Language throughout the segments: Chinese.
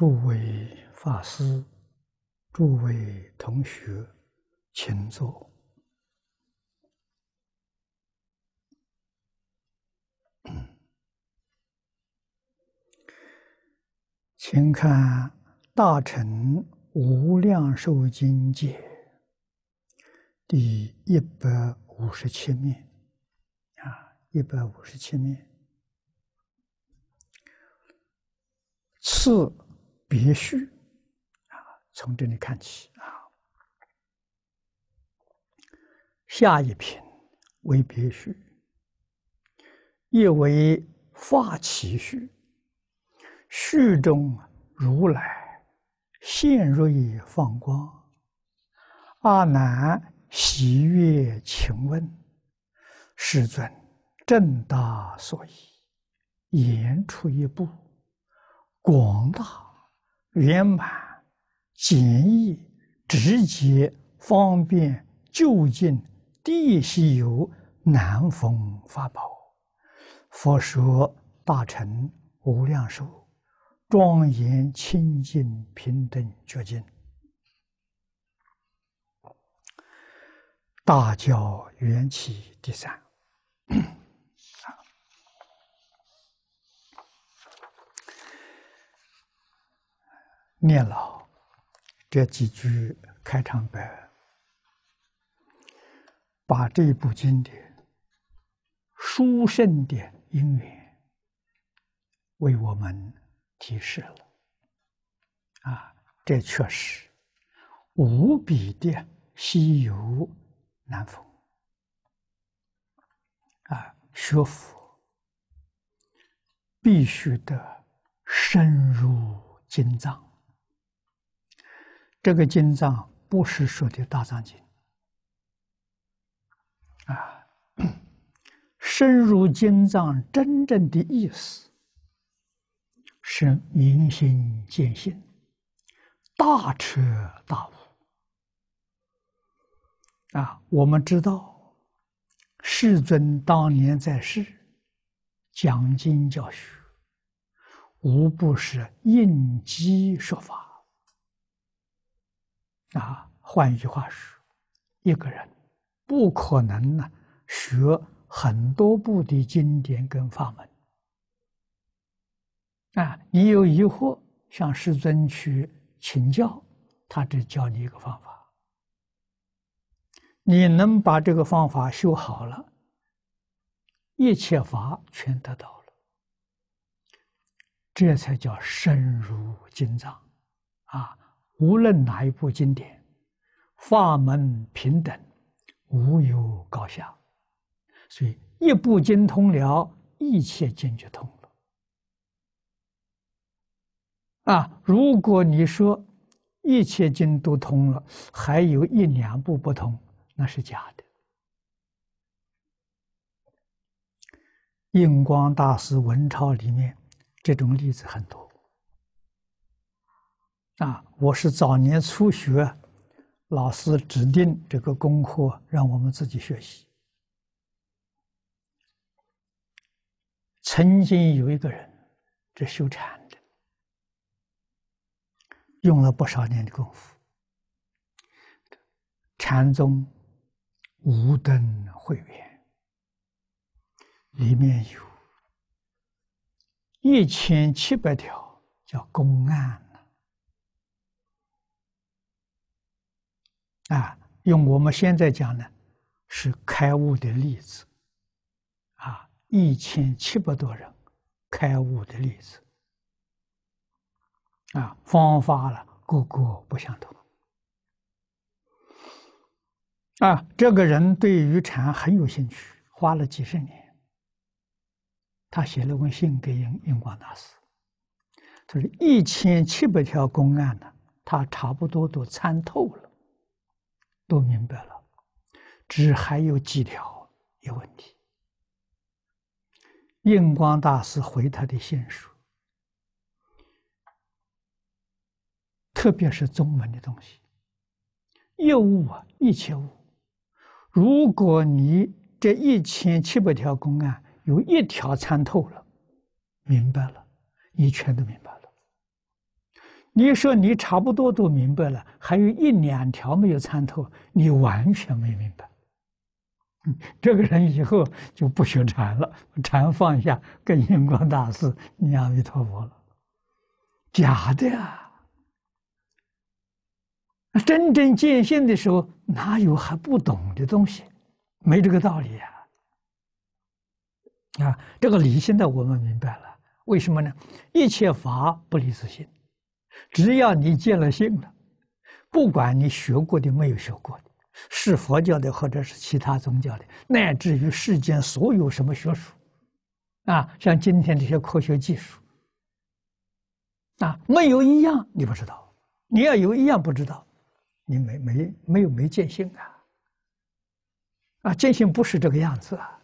诸位法师，诸位同学，请坐。请看《大乘无量寿经》解，第一百五十七面，啊，一百五十七面，次。别序，啊，从这里看起啊。下一品为别序，亦为发起序。序中如来现瑞放光，阿难喜悦请问，世尊正大所以言出一步广大。圆满、简易、直接、方便、就近地西游南风法宝，佛说大乘无量寿庄严清净平等觉净。大教缘起第三。念老这几句开场白，把这一部经典书圣的因缘为我们提示了。啊，这确实无比的稀有难逢。啊，学佛必须得深入经藏。这个经藏不是说的大藏经啊，深入经藏真正的意思，是明心见性，大彻大悟啊。我们知道，世尊当年在世，讲经教学，无不是应机说法。啊，换一句话是，一个人不可能呢学很多部的经典跟法门。啊，你有疑惑向师尊去请教，他只教你一个方法。你能把这个方法修好了，一切法全得到了，这才叫深入经藏，啊。无论哪一部经典，法门平等，无有高下，所以一部精通了，一切经就通了。啊，如果你说一切经都通了，还有一两部不通，那是假的。印光大师文钞里面这种例子很多。啊，我是早年初学，老师指定这个功课让我们自己学习。曾经有一个人，这修禅的，用了不少年的功夫，禅宗《五灯会员。里面有一千七百条叫公案。啊，用我们现在讲呢，是开悟的例子，啊，一千七百多人开悟的例子，啊，方法了各个不相同，啊，这个人对于禅很有兴趣，花了几十年，他写了封信给印印光大师，就是一千七百条公案呢，他差不多都参透了。都明白了，只还有几条有问题。印光大师回他的信书，特别是中文的东西，一务啊，一切物，如果你这一千七百条公案有一条参透了，明白了，一切都明白了。你说你差不多都明白了，还有一两条没有参透，你完全没明白。嗯，这个人以后就不学禅了，禅放下，跟荧光大师、阿弥陀佛了，假的呀。真正见性的时候，哪有还不懂的东西？没这个道理啊！啊，这个理性的我们明白了，为什么呢？一切法不离自性。只要你见了性了，不管你学过的没有学过的，是佛教的或者是其他宗教的，乃至于世间所有什么学术，啊，像今天这些科学技术，啊，没有一样你不知道。你要有一样不知道，你没没没有没见性啊！啊，见性不是这个样子啊！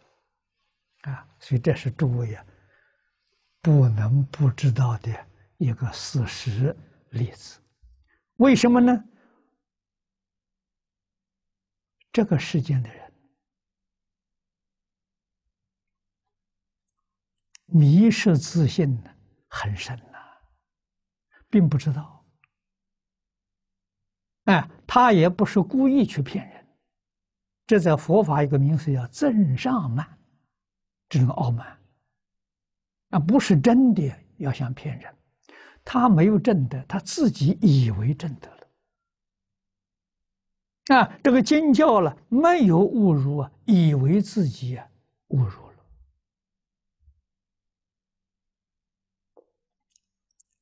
啊，所以这是诸位啊，不能不知道的一个事实。例子，为什么呢？这个世间的人迷失自信呢，很深呐，并不知道。哎，他也不是故意去骗人，这在佛法一个名词叫“正上慢”，这种傲慢，啊，不是真的要想骗人。他没有正德，他自己以为正德了。啊，这个尖叫了，没有误入啊，以为自己啊误入了。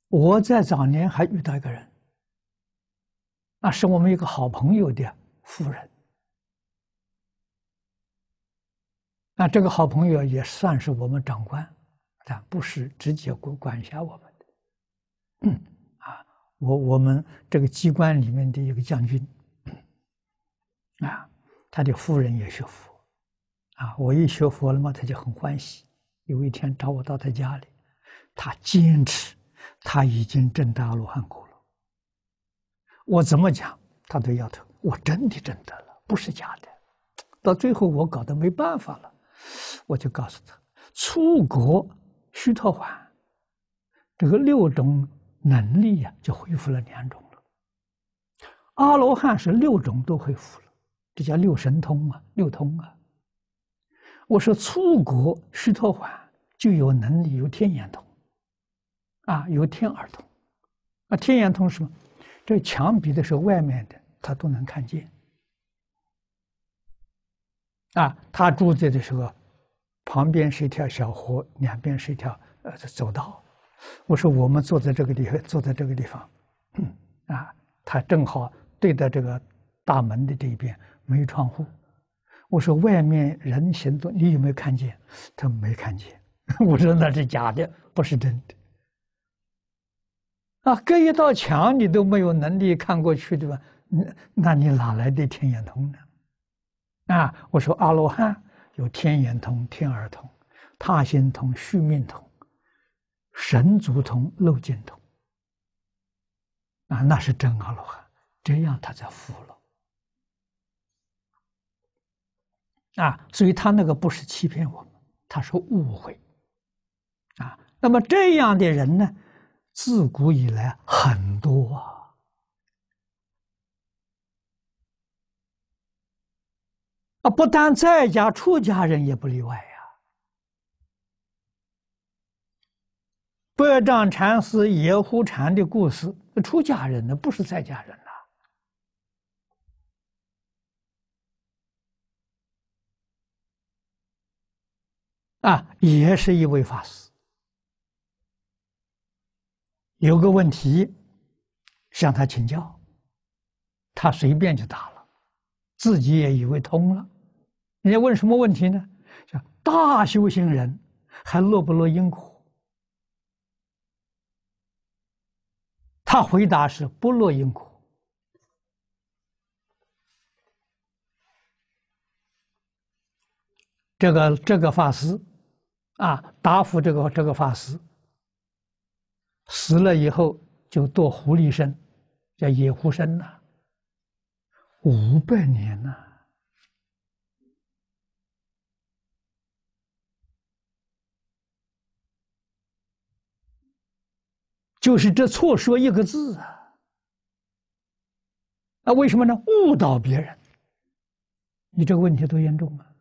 我在早年还遇到一个人，那是我们一个好朋友的夫人。那这个好朋友也算是我们长官，但不是直接管管辖我们。啊，我我们这个机关里面的一个将军，啊，他的夫人也学佛，啊，我一学佛了嘛，他就很欢喜。有一天找我到他家里，他坚持他已经证大罗汉果了。我怎么讲，他都摇头。我真的证得了，不是假的。到最后我搞得没办法了，我就告诉他出国虚脱换这个六种。能力呀，就恢复了两种了。阿罗汉是六种都恢复了，这叫六神通啊，六通啊。我说出国须陀环就有能力，有天眼通，啊，有天耳通。啊，天眼通什么？这墙壁的是外面的，他都能看见。啊，他住在的时候，旁边是一条小河，两边是一条呃走道。我说我们坐在这个地方，坐在这个地方，啊，他正好对着这个大门的这一边，没有窗户。我说外面人行动，你有没有看见？他没看见。我说那是假的，不是真的。啊，隔一道墙你都没有能力看过去对吧？那那你哪来的天眼通呢？啊，我说阿罗汉有天眼通、天耳通、他心通、续命通。神足通、漏尽通，啊，那是真阿罗汉，这样他才服了，啊，所以他那个不是欺骗我们，他是误会，啊，那么这样的人呢，自古以来很多啊，啊，不但在家出家人也不例外。百丈禅师叶护禅的故事，出家人呢，不是在家人呐，啊，也是一位法师。有个问题，向他请教，他随便就答了，自己也以为通了。人家问什么问题呢？叫大修行人还落不落因果？他回答是不落因果。这个这个法师，啊，答复这个这个法师，死了以后就做狐狸身，叫野狐身呐，五百年呐。就是这错说一个字啊，那为什么呢？误导别人，你这个问题多严重啊！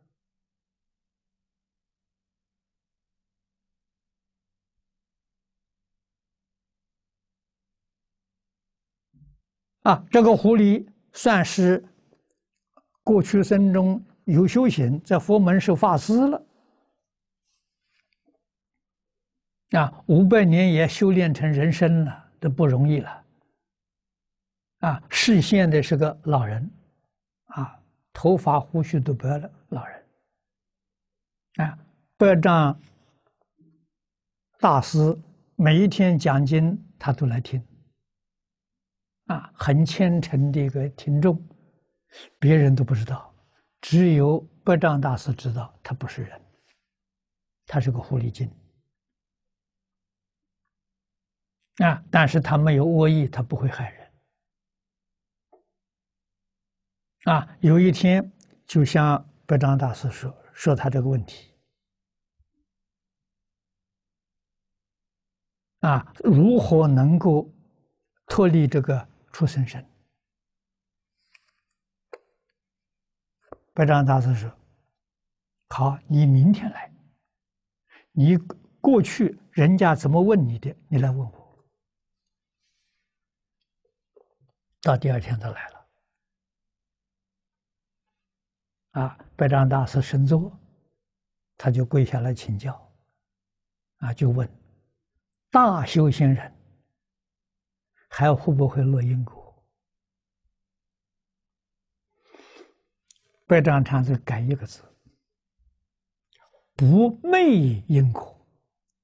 啊，这个狐狸算是过去生中有修行，在佛门是法师了。啊，五百年也修炼成人身了，都不容易了。啊，视线的是个老人，啊，头发胡须都白了，老人。啊，百丈大师每一天讲经，他都来听。啊，很虔诚的一个听众，别人都不知道，只有百丈大师知道，他不是人，他是个狐狸精。啊！但是他没有恶意，他不会害人。啊！有一天，就向白章大师说说他这个问题。啊！如何能够脱离这个畜生身？白丈大师说：“好，你明天来，你过去人家怎么问你的，你来问我。”到第二天他来了，啊，白丈大师神座，他就跪下来请教，啊，就问大修行人，还会不会落因果？白丈禅师改一个字，不昧因果。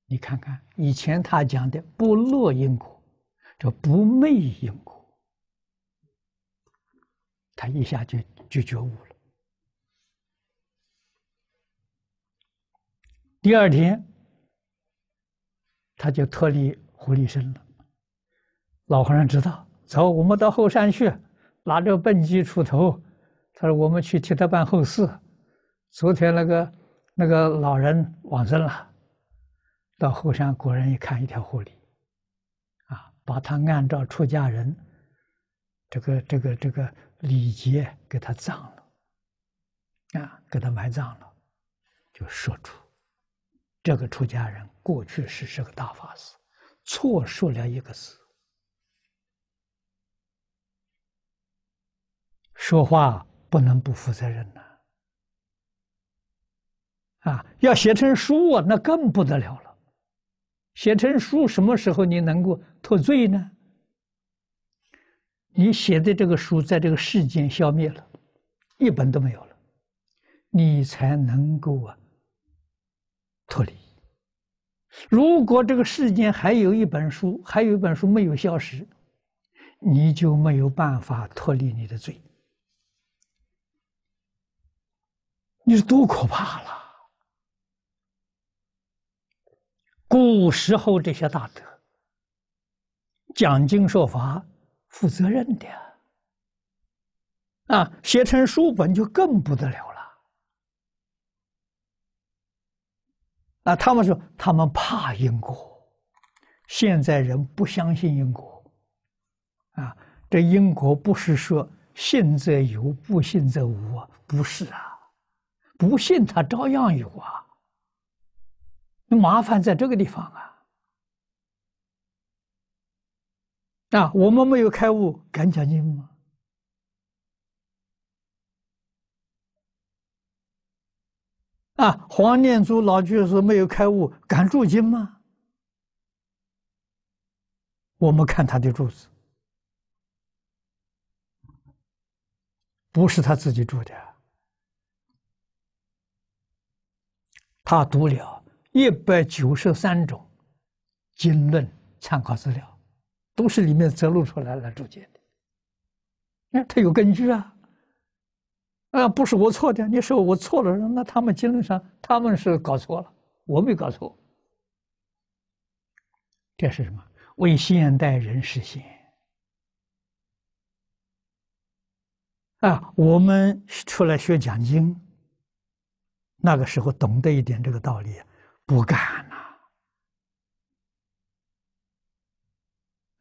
你看看以前他讲的不落因果，这不昧因果。他一下就就觉悟了。第二天，他就脱离狐狸身了。老和尚知道，走，我们到后山去，拿着笨鸡出头。他说：“我们去替他办后事。昨天那个那个老人往生了，到后山果然一看，一条狐狸。啊，把他按照出家人，这个这个这个。”礼节给他葬了，啊，给他埋葬了，就说出，这个出家人过去是是个大法师，错说了一个字，说话不能不负责任呐，啊，要写成书啊，那更不得了了，写成书，什么时候你能够脱罪呢？你写的这个书在这个世间消灭了，一本都没有了，你才能够啊脱离。如果这个世间还有一本书，还有一本书没有消失，你就没有办法脱离你的罪。你是多可怕了！古时候这些大德讲经说法。负责任的啊，写成书本就更不得了了。啊，他们说他们怕因果，现在人不相信因果，啊，这因果不是说信则有，不信则无，不是啊，不信他照样有啊，麻烦在这个地方啊。啊，我们没有开悟，敢讲经吗？啊，黄念珠老居士没有开悟，敢注经吗？我们看他的柱子，不是他自己住的，他读了一百九十三种经论参考资料。都是里面择录出来来注解的，哎，他有根据啊。啊，不是我错的，你说我错了，那他们经论上他们是搞错了，我没搞错。这是什么？为现代人实现啊！我们出来学讲经，那个时候懂得一点这个道理，不敢呐。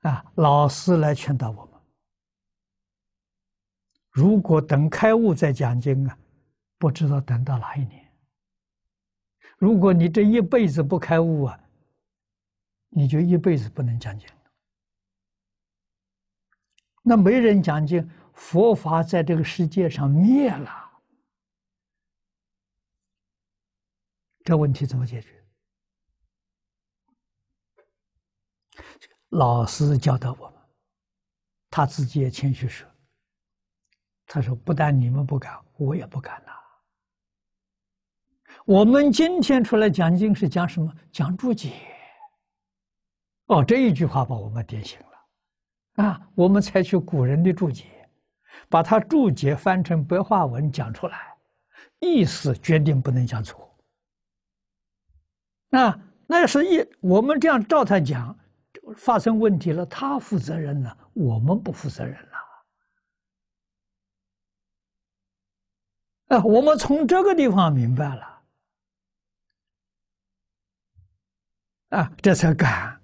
啊，老师来劝导我们：如果等开悟再讲经啊，不知道等到哪一年。如果你这一辈子不开悟啊，你就一辈子不能讲经那没人讲经，佛法在这个世界上灭了，这问题怎么解决？老师教导我们，他自己也谦虚说：“他说不但你们不敢，我也不敢呐。我们今天出来讲经是讲什么？讲注解。哦，这一句话把我们点醒了啊！我们采取古人的注解，把他注解翻成白话文讲出来，意思决定不能讲错。那那是一我们这样照他讲。”发生问题了，他负责任了，我们不负责任了。啊，我们从这个地方明白了，啊，这才敢。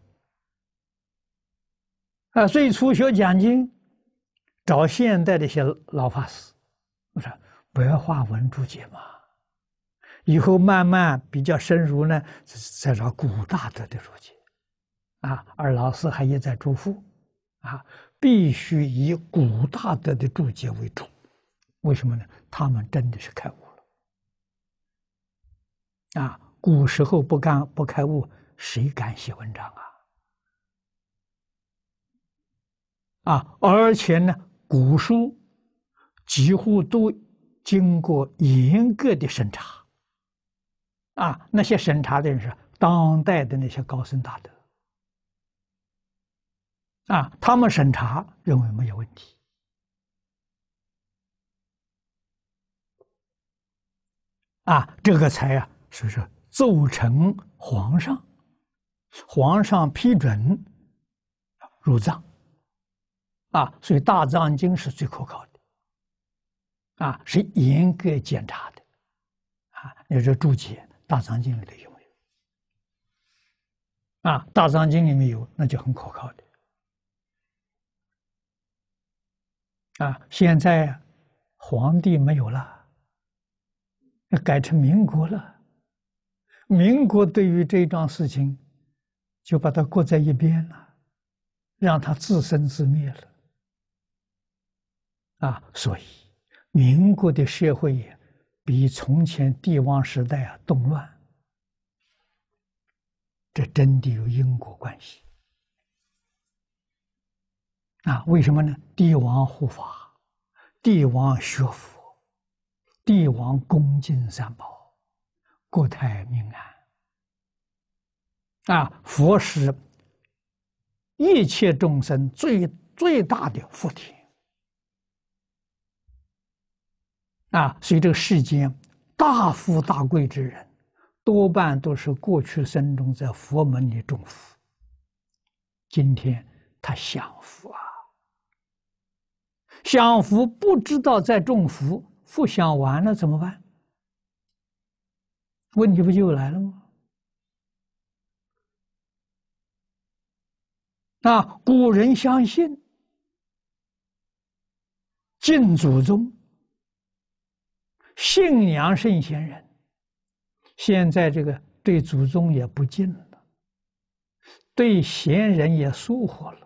啊，最初学《讲经》，找现代的一些老法师，我说白话文注解嘛，以后慢慢比较深入呢，再找古大德的注解。啊，而老师还一再嘱咐，啊，必须以古大德的注解为主。为什么呢？他们真的是开悟了。啊，古时候不干不开悟，谁敢写文章啊？啊，而且呢，古书几乎都经过严格的审查。啊，那些审查的人是当代的那些高僧大德。啊，他们审查认为没有问题。啊，这个才啊，所以说奏成皇上，皇上批准入藏。啊，所以《大藏经》是最可靠的。啊，是严格检查的。啊，你说注解《大藏经》里的有没有？啊，《大藏经》里面有，那就很可靠的。啊，现在皇帝没有了，改成民国了。民国对于这桩事情，就把它搁在一边了，让它自生自灭了。啊，所以民国的社会比从前帝王时代啊动乱，这真的有因果关系。啊，为什么呢？帝王护法，帝王学佛，帝王恭敬三宝，国泰民安。啊，佛是，一切众生最最大的福田。啊，所以这个世间大富大贵之人，多半都是过去生中在佛门里种福，今天他享福啊。享福不知道在种福，福享完了怎么办？问题不就来了吗？那古人相信敬祖宗、信仰圣贤人，现在这个对祖宗也不敬了，对贤人也疏忽了。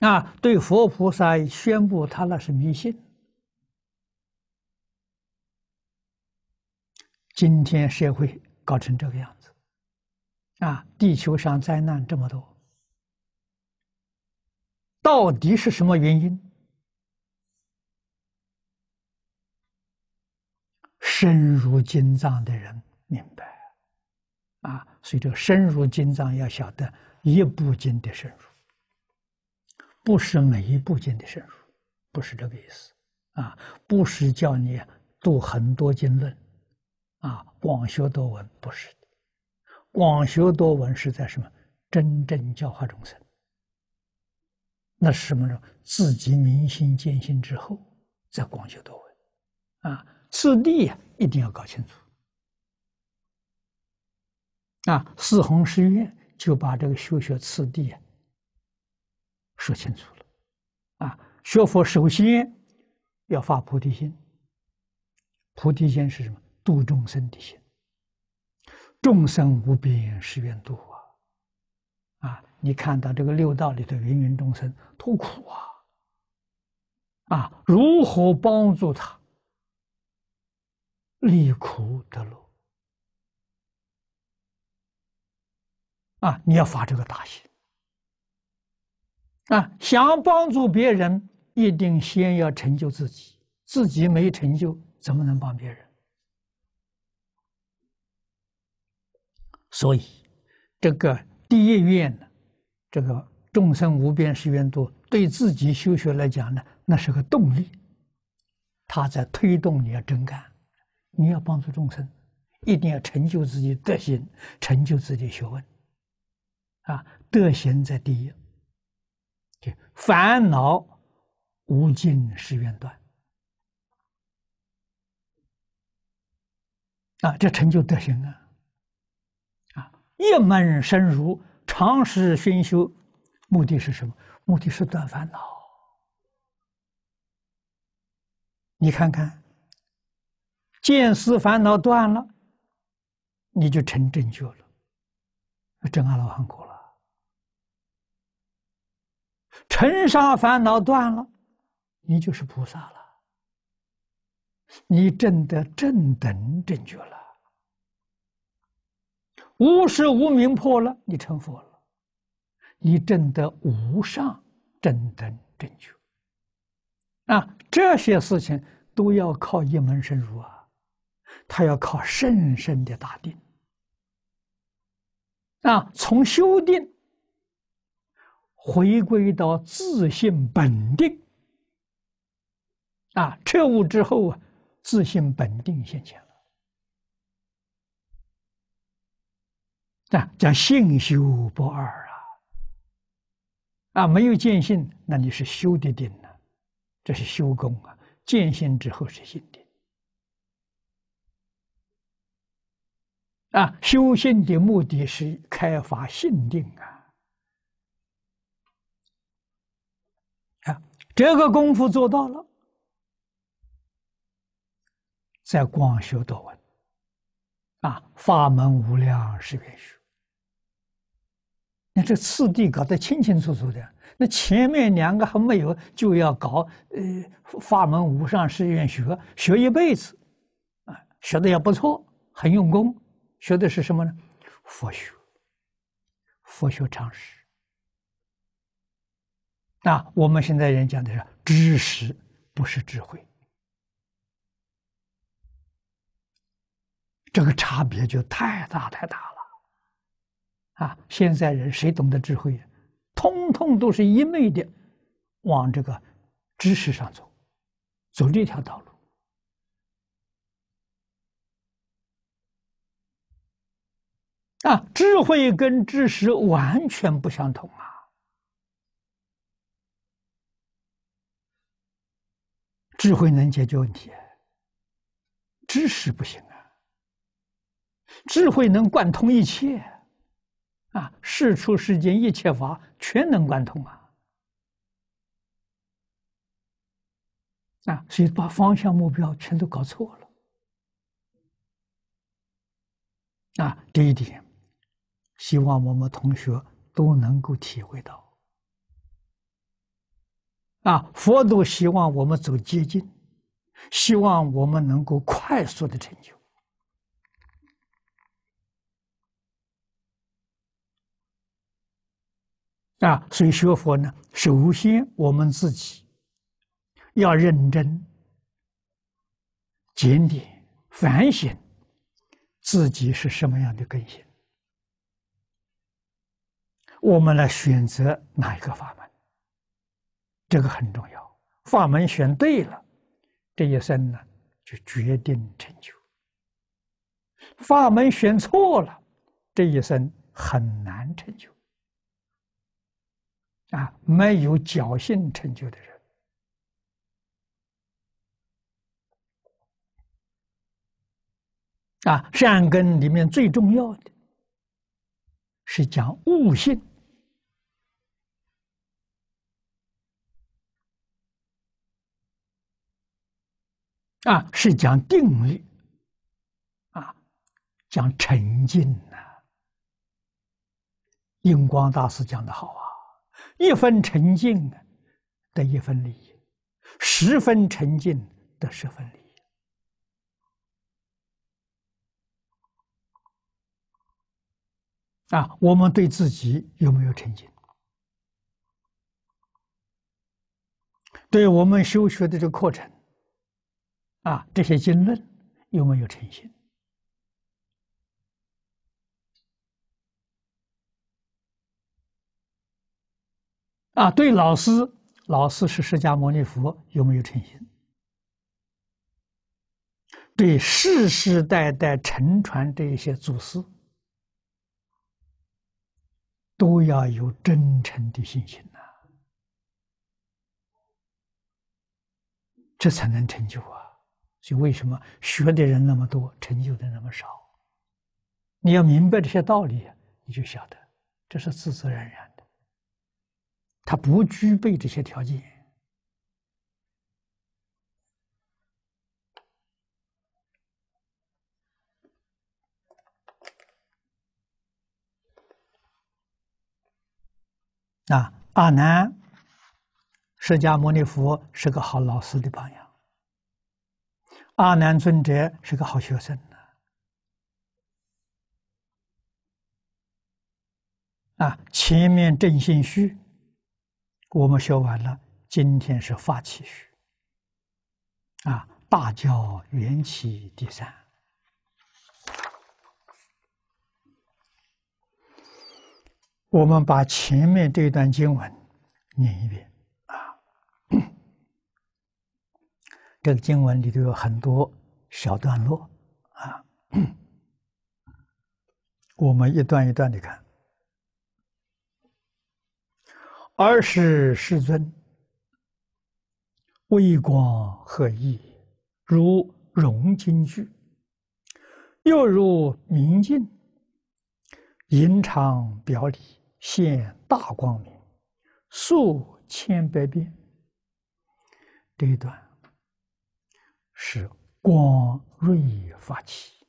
啊，对佛菩萨宣布他那是迷信。今天社会搞成这个样子，啊，地球上灾难这么多，到底是什么原因？深入经藏的人明白，啊，所以这深入经藏要晓得一部经的深入。不是每一部经的圣书，不是这个意思，啊，不是叫你读很多经论，啊，广学多闻，不是的，广学多闻是在什么？真正教化众生，那是什么呢？自己明心见性之后再广学多闻，啊，次第呀，一定要搞清楚，啊，四宏十愿就把这个修学次第啊。说清楚了，啊，学佛首先要发菩提心。菩提心是什么？度众生的心。众生无边誓愿度啊！啊，你看到这个六道里的芸芸众生痛苦啊！啊，如何帮助他离苦得乐？啊，你要发这个大心。啊，想帮助别人，一定先要成就自己。自己没成就，怎么能帮别人？所以，这个第一愿呢，这个众生无边誓愿度，对自己修学来讲呢，那是个动力，它在推动你要真干。你要帮助众生，一定要成就自己德行，成就自己学问。啊，德行在第一。这烦恼无尽是愿断啊！这成就德行啊！啊，一门深入，长时熏修，目的是什么？目的是断烦恼。你看看，见思烦恼断了，你就成正觉了，证阿罗汉果了。尘沙烦恼断了，你就是菩萨了；你证得正等正觉了。无时无明破了，你成佛了；你证得无上正等正觉。啊，这些事情都要靠一门深入啊，他要靠深深的打定。啊，从修定。回归到自信本定，啊，彻悟之后啊，自信本定现前了。这讲性修不二啊，啊，没有见性，那你是修的定呢？这是修功啊。见性之后是信定。啊，修信的目的是开发性定啊。这个功夫做到了，在广修多闻。啊，法门无量是愿学，那这次第搞得清清楚楚的。那前面两个还没有，就要搞呃法门无上誓愿学，学一辈子，啊，学的也不错，很用功。学的是什么呢？佛学，佛学常识。那我们现在人讲的是知识，不是智慧，这个差别就太大太大了，啊！现在人谁懂得智慧？通通都是一昧的往这个知识上走，走这条道路。啊，智慧跟知识完全不相同啊！智慧能解决问题，知识不行啊！智慧能贯通一切，啊，事出世间一切法，全能贯通啊！啊，所以把方向、目标全都搞错了，啊，这一点，希望我们同学都能够体会到。啊，佛都希望我们走捷径，希望我们能够快速的成就。啊，所以学佛呢，首先我们自己要认真、检点、反省自己是什么样的根性，我们来选择哪一个法门。这个很重要，法门选对了，这一生呢就决定成就；法门选错了，这一生很难成就。啊，没有侥幸成就的人，啊，善根里面最重要的是讲悟性。啊，是讲定力，啊，讲沉静呢。印光大师讲的好啊，一分沉静得一分利益；十分沉静得十分利益。啊，我们对自己有没有沉静？对我们修学的这个课程？啊，这些经论有没有诚信？啊，对老师，老师是释迦牟尼佛，有没有诚信？对世世代代承传这些祖师，都要有真诚的信心呐，这才能成就啊！所以，为什么学的人那么多，成就的那么少？你要明白这些道理，你就晓得，这是自自然然的。他不具备这些条件。啊，阿难，释迦牟尼佛是个好老师的榜样。阿难尊者是个好学生呐！啊，前面正心虚，我们学完了，今天是发起虚。啊，大教缘起第三，我们把前面这段经文念一遍。这个经文里头有很多小段落啊，我们一段一段的看。二时世尊，微光赫奕，如融金聚，又如明镜，银常表里现大光明，数千百遍。这一段。是光瑞发起，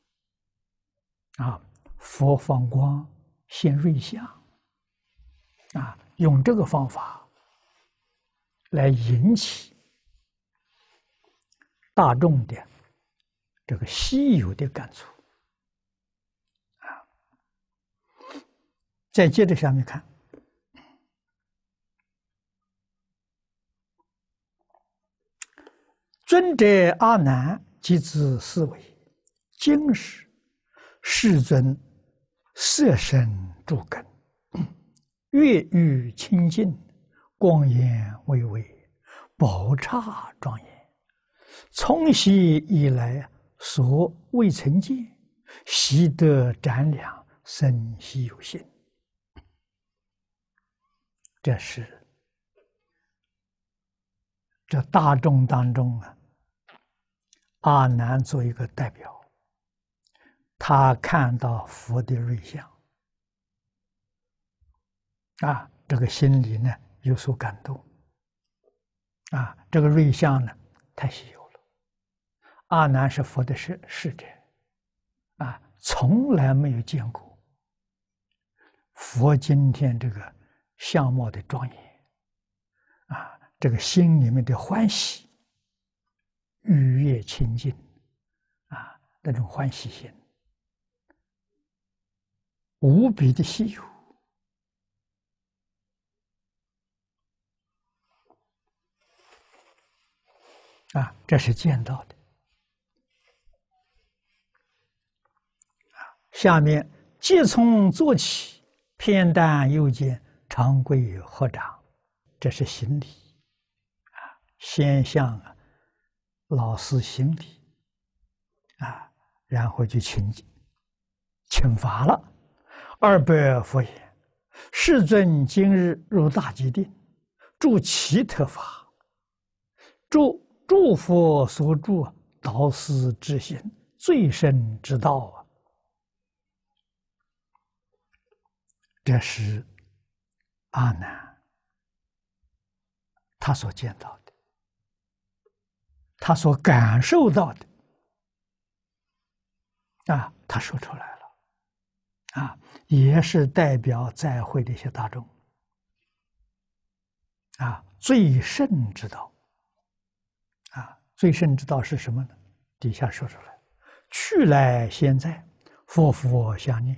啊，佛放光现瑞相，啊，用这个方法来引起大众的这个稀有的感触，啊，再接着下面看。尊者阿难即知思维：今时世尊色身诸根，月狱清净，光颜巍巍，宝刹庄严。从昔以来所未曾见，习得展两生息有限。这是这大众当中啊。阿难做一个代表，他看到佛的瑞相，啊，这个心里呢有所感动，啊，这个瑞相呢太稀有了。阿难是佛的世世者，啊，从来没有见过佛今天这个相貌的庄严，啊，这个心里面的欢喜。愉悦清净，啊，那种欢喜心，无比的稀有。啊！这是见到的。啊，下面即从做起，偏单又见常规合掌，这是行礼啊，先向。老师，行礼啊，然后就请请罚了。二百佛言：“世尊今日入大吉殿，助奇特法，祝诸佛所助导师之心，最深之道啊。”这是阿难他所见到。的。他所感受到的，啊，他说出来了，啊，也是代表在会的一些大众，啊，最甚之道，啊，最甚之道是什么呢？底下说出来，去来现在，佛佛相念，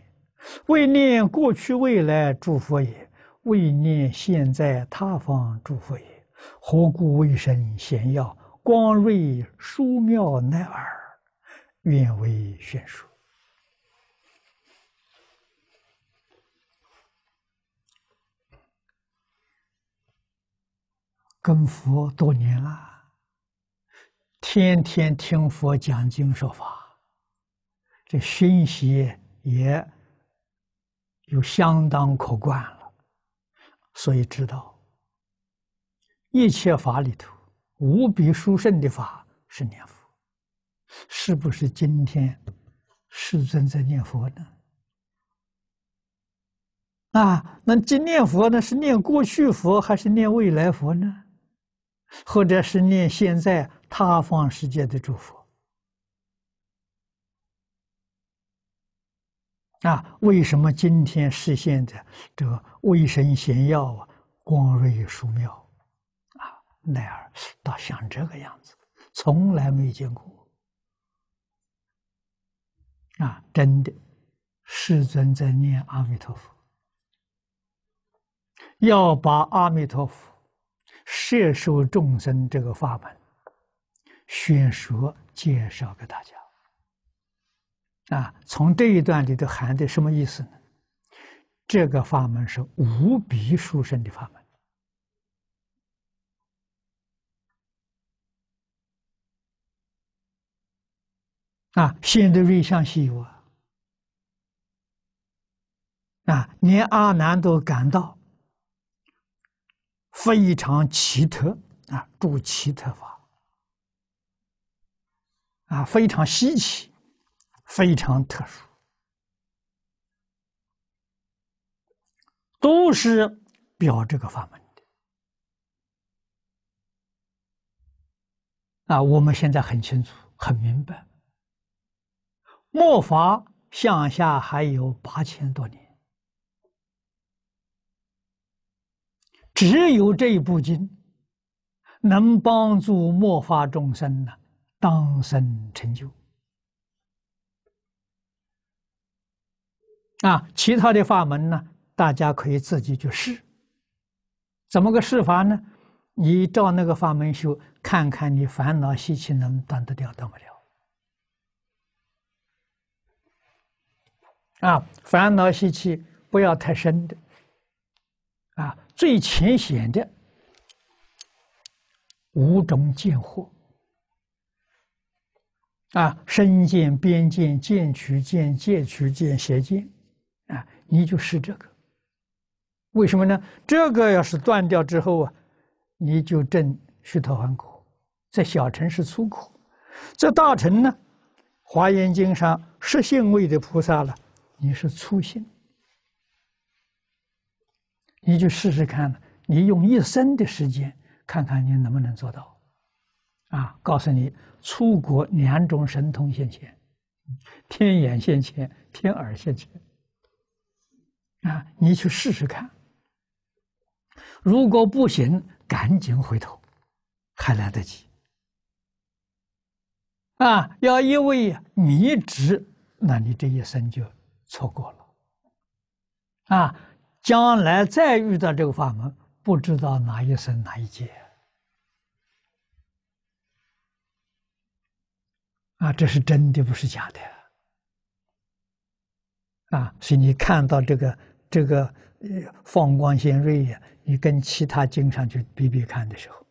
为念过去未来诸佛也，为念现在他方诸佛也，何故为身贤要？光瑞殊妙奈尔，愿为宣说。跟佛多年了，天天听佛讲经说法，这熏习也有相当可观了，所以知道一切法里头。无比殊胜的法是念佛，是不是？今天世尊在念佛呢？啊，那今念佛呢？是念过去佛，还是念未来佛呢？或者是念现在他方世界的诸佛？啊，为什么今天世现的这个微神贤耀啊，光瑞殊妙？奈儿倒像这个样子，从来没见过。啊，真的，世尊在念阿弥陀佛，要把阿弥陀佛摄受众生这个法门宣说介绍给大家。啊，从这一段里头含的什么意思呢？这个法门是无比殊胜的法门。啊，新的瑞相稀有啊！啊，连阿难都感到非常奇特啊，住奇特法啊，非常稀奇，非常特殊，都是表这个法门的啊。我们现在很清楚，很明白。末法向下还有八千多年，只有这一部经能帮助末法众生呢，当生成就。啊，其他的法门呢，大家可以自己去试。怎么个试法呢？你照那个法门修，看看你烦恼习气能断得掉，断不了。啊，烦恼习气不要太深的，啊，最浅显的，五种见惑，啊，身见、边见、见取见、戒取见、邪见，啊，你就是这个。为什么呢？这个要是断掉之后啊，你就证虚陀洹苦，在小乘是粗口，在大乘呢，《华严经》上十信位的菩萨了。你是粗心，你就试试看，你用一生的时间看看你能不能做到，啊！告诉你，出国两种神通现前，天眼现前，天耳现前。啊！你去试试看，如果不行，赶紧回头，还来得及。啊！要一味迷执，那你这一生就。错过了，啊，将来再遇到这个法门，不知道哪一生哪一劫。啊，这是真的，不是假的。啊，所以你看到这个这个放光现瑞呀，你跟其他经上去比比看的时候，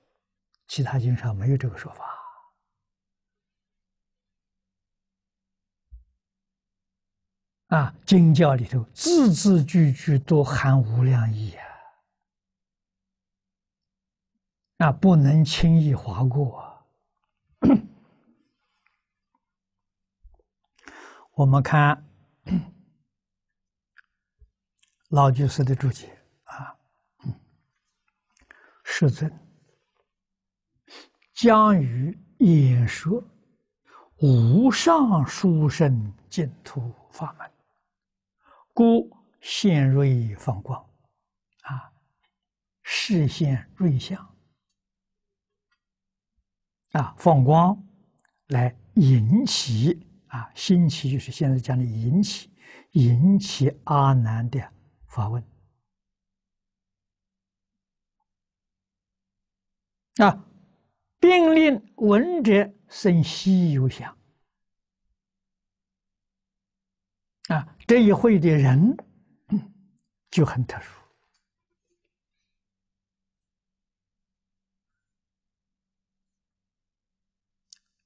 其他经上没有这个说法。啊，经教里头字字句句都含无量意啊，那不能轻易划过。我们看 老居士的注解啊，世尊将于演说无上殊胜净土法门。故现瑞放光，啊，视现瑞相，啊，放光来引起啊，兴起就是现在讲的引起，引起阿难的发问，啊，并令闻者生喜忧想。啊，这一会的人就很特殊，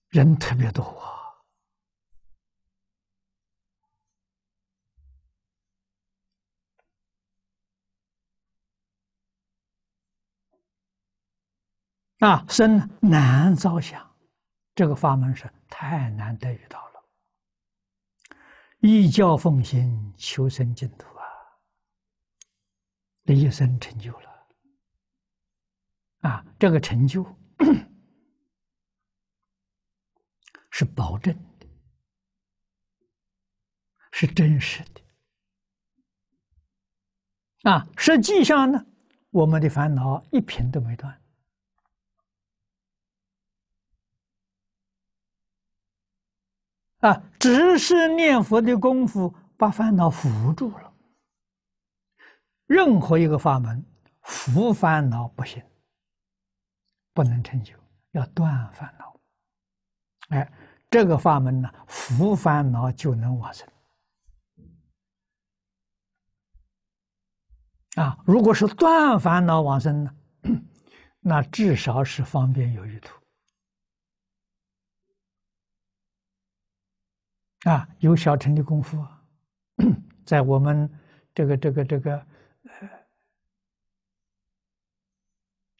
人特别多啊！啊，难招想，这个法门是太难得遇到。立教奉行，求生净土啊！这一生成就了，啊，这个成就，是保证的，是真实的。啊，实际上呢，我们的烦恼一瓶都没断。啊，只是念佛的功夫把烦恼扶住了。任何一个法门扶烦恼不行，不能成就；要断烦恼，哎，这个法门呢，扶烦恼就能往生。啊，如果是断烦恼往生呢，那至少是方便有余土。啊，有小乘的功夫，在我们这个这个这个呃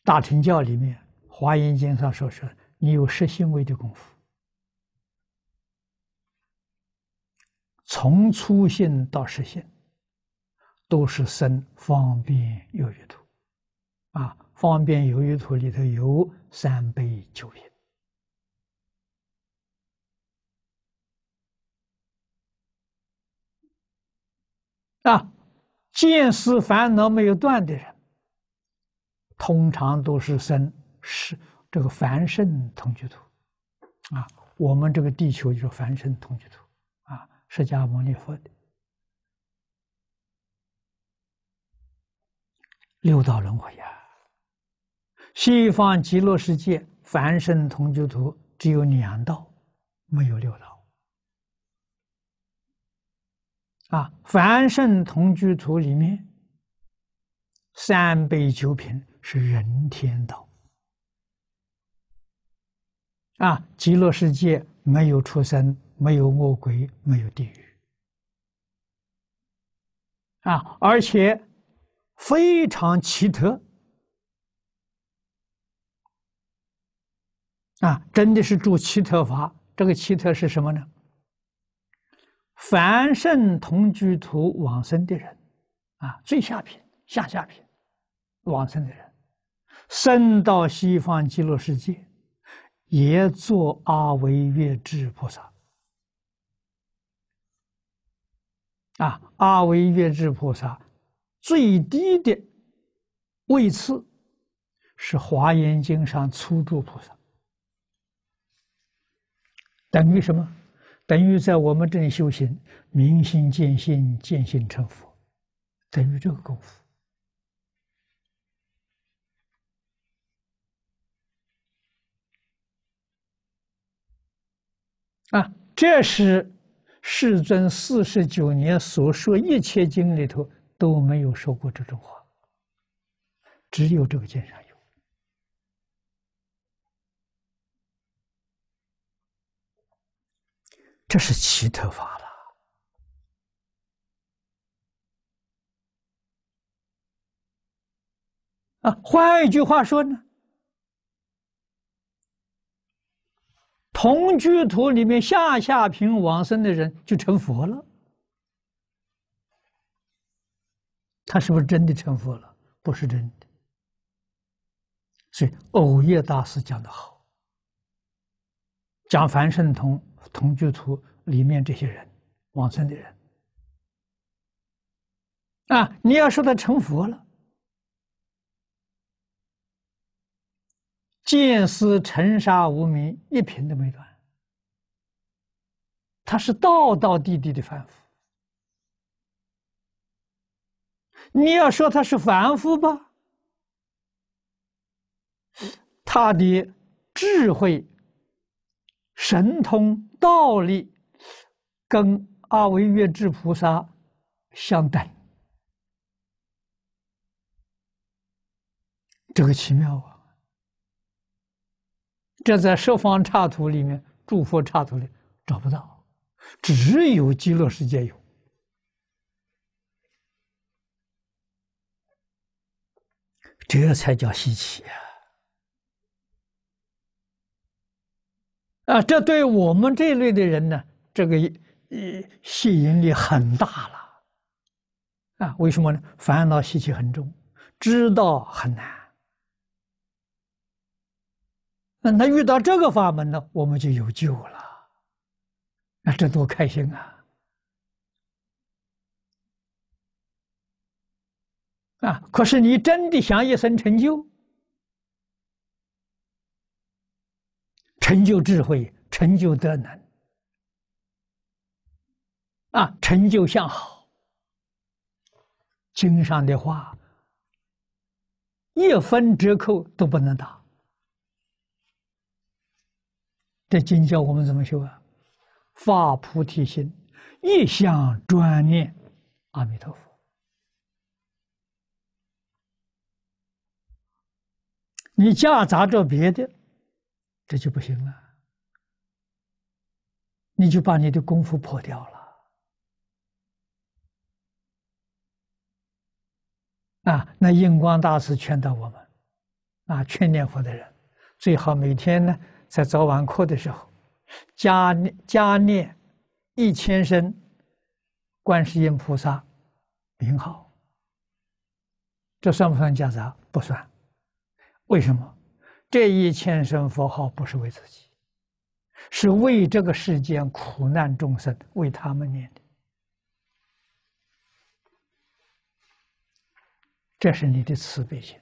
大乘教里面，《华严经》上所说，你有实心位的功夫，从粗心到实心，都是生方便有余土。啊，方便有余土里头有三杯九品。那见思烦恼没有断的人，通常都是生是这个凡圣同居土，啊，我们这个地球就是凡圣同居土，啊，释迦牟尼佛的六道轮回呀。西方极乐世界凡圣同居土只有两道，没有六道。啊，凡圣同居图》里面，三杯九品是人天道。啊，极乐世界没有出生，没有恶鬼，没有地狱。啊，而且非常奇特。啊，真的是住奇特法，这个奇特是什么呢？凡圣同居图往生的人，啊，最下品、下下品往生的人，生到西方极乐世界，也做阿维月智菩萨。啊，阿维月智菩萨最低的位次是华严经上初住菩萨，等于什么？等于在我们这里修行，明心见性，见性成佛，等于这个功夫。啊，这是世尊四十九年所说一切经里头都没有说过这种话，只有这个见上。这是奇特法了。啊，换一句话说呢，同居土里面下下品往生的人就成佛了。他是不是真的成佛了？不是真的。所以，偶业大师讲的好，讲凡圣同。同居图里面这些人，往生的人啊，你要说他成佛了，见思尘沙无名，一品都没断，他是道道地地的凡夫。你要说他是凡夫吧，他的智慧。神通道力跟阿惟月智菩萨相等，这个奇妙啊！这在十方刹土里面、诸佛刹土里找不到，只有极乐世界有，这才叫稀奇啊！啊，这对我们这类的人呢，这个吸引力很大了。啊，为什么呢？烦恼习气很重，知道很难。那他遇到这个法门呢，我们就有救了。那这多开心啊！啊，可是你真的想一生成就？成就智慧，成就德能，啊，成就向好。经上的话，一分折扣都不能打。这经教我们怎么修啊？发菩提心，一向专念阿弥陀佛。你夹杂着别的。这就不行了，你就把你的功夫破掉了啊！那印光大师劝导我们，啊，劝念佛的人，最好每天呢，在早晚课的时候，加加念一千声观世音菩萨名号，这算不算夹杂？不算，为什么？这一千声佛号不是为自己，是为这个世间苦难众生，为他们念的。这是你的慈悲心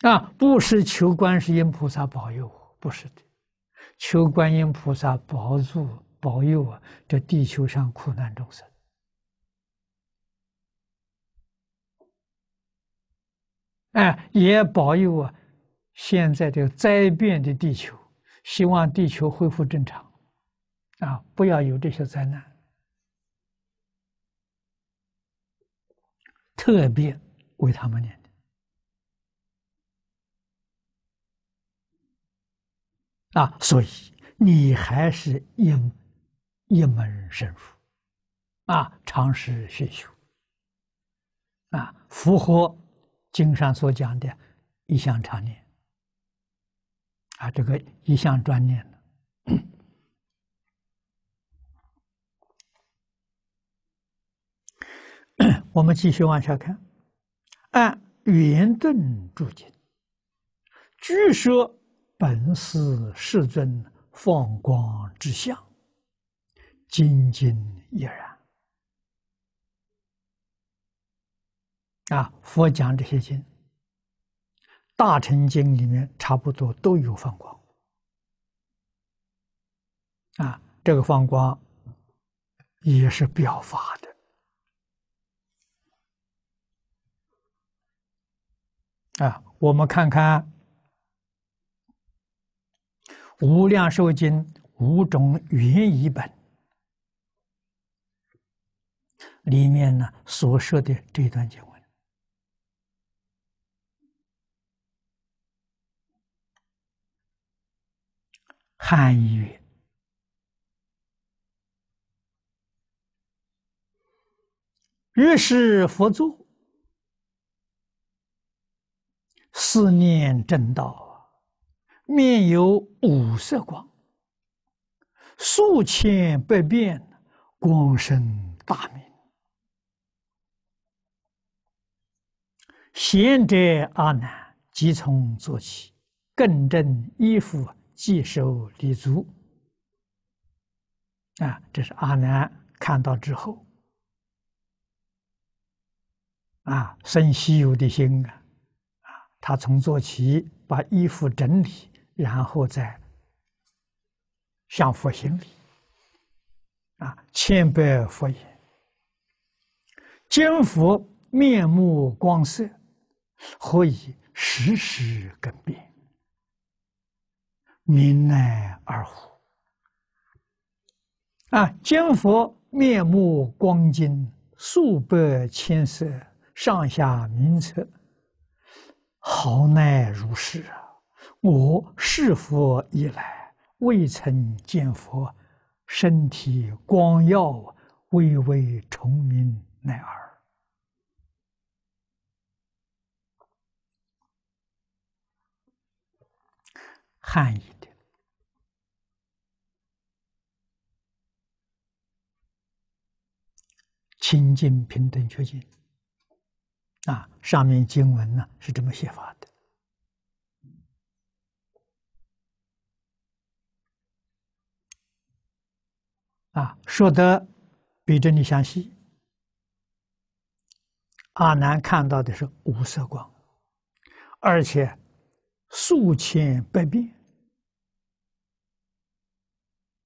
啊！不是求观世音菩萨保佑我，不是的，求观音菩萨保佑、保佑我这地球上苦难众生。哎，也保佑现在这个灾变的地球，希望地球恢复正常，啊，不要有这些灾难。特别为他们念的，啊，所以你还是一一门圣术，啊，常识学修，啊，符合。经上所讲的“一项常念”，啊，这个“一项专念”呢，我们继续往下看。按圆顿住解，据说本是世尊放光之相，今今依然。啊，佛讲这些经，大乘经里面差不多都有放光。啊，这个放光也是表法的。啊，我们看看《无量寿经》五种云译本里面呢所涉的这段经。汉曰：“越是佛祖思念正道，面有五色光，数千百变，光身大明。贤者阿难即从做起，更正衣服。啊。稽首礼足，啊！这是阿难看到之后，啊，生希有的心啊！他从坐起，把衣服整理，然后再向佛行礼，啊，千百佛言：，今佛面目光色，何以时时更变？明奈而乎？啊！见佛面目光金，数百千色，上下明彻，豪奈如是啊！我是佛以来，未曾见佛身体光耀，微微崇明奈尔。汉译的清净平等觉经啊，上面经文呢是这么写法的啊，说的比这里详细。阿难看到的是五色光，而且数千百变。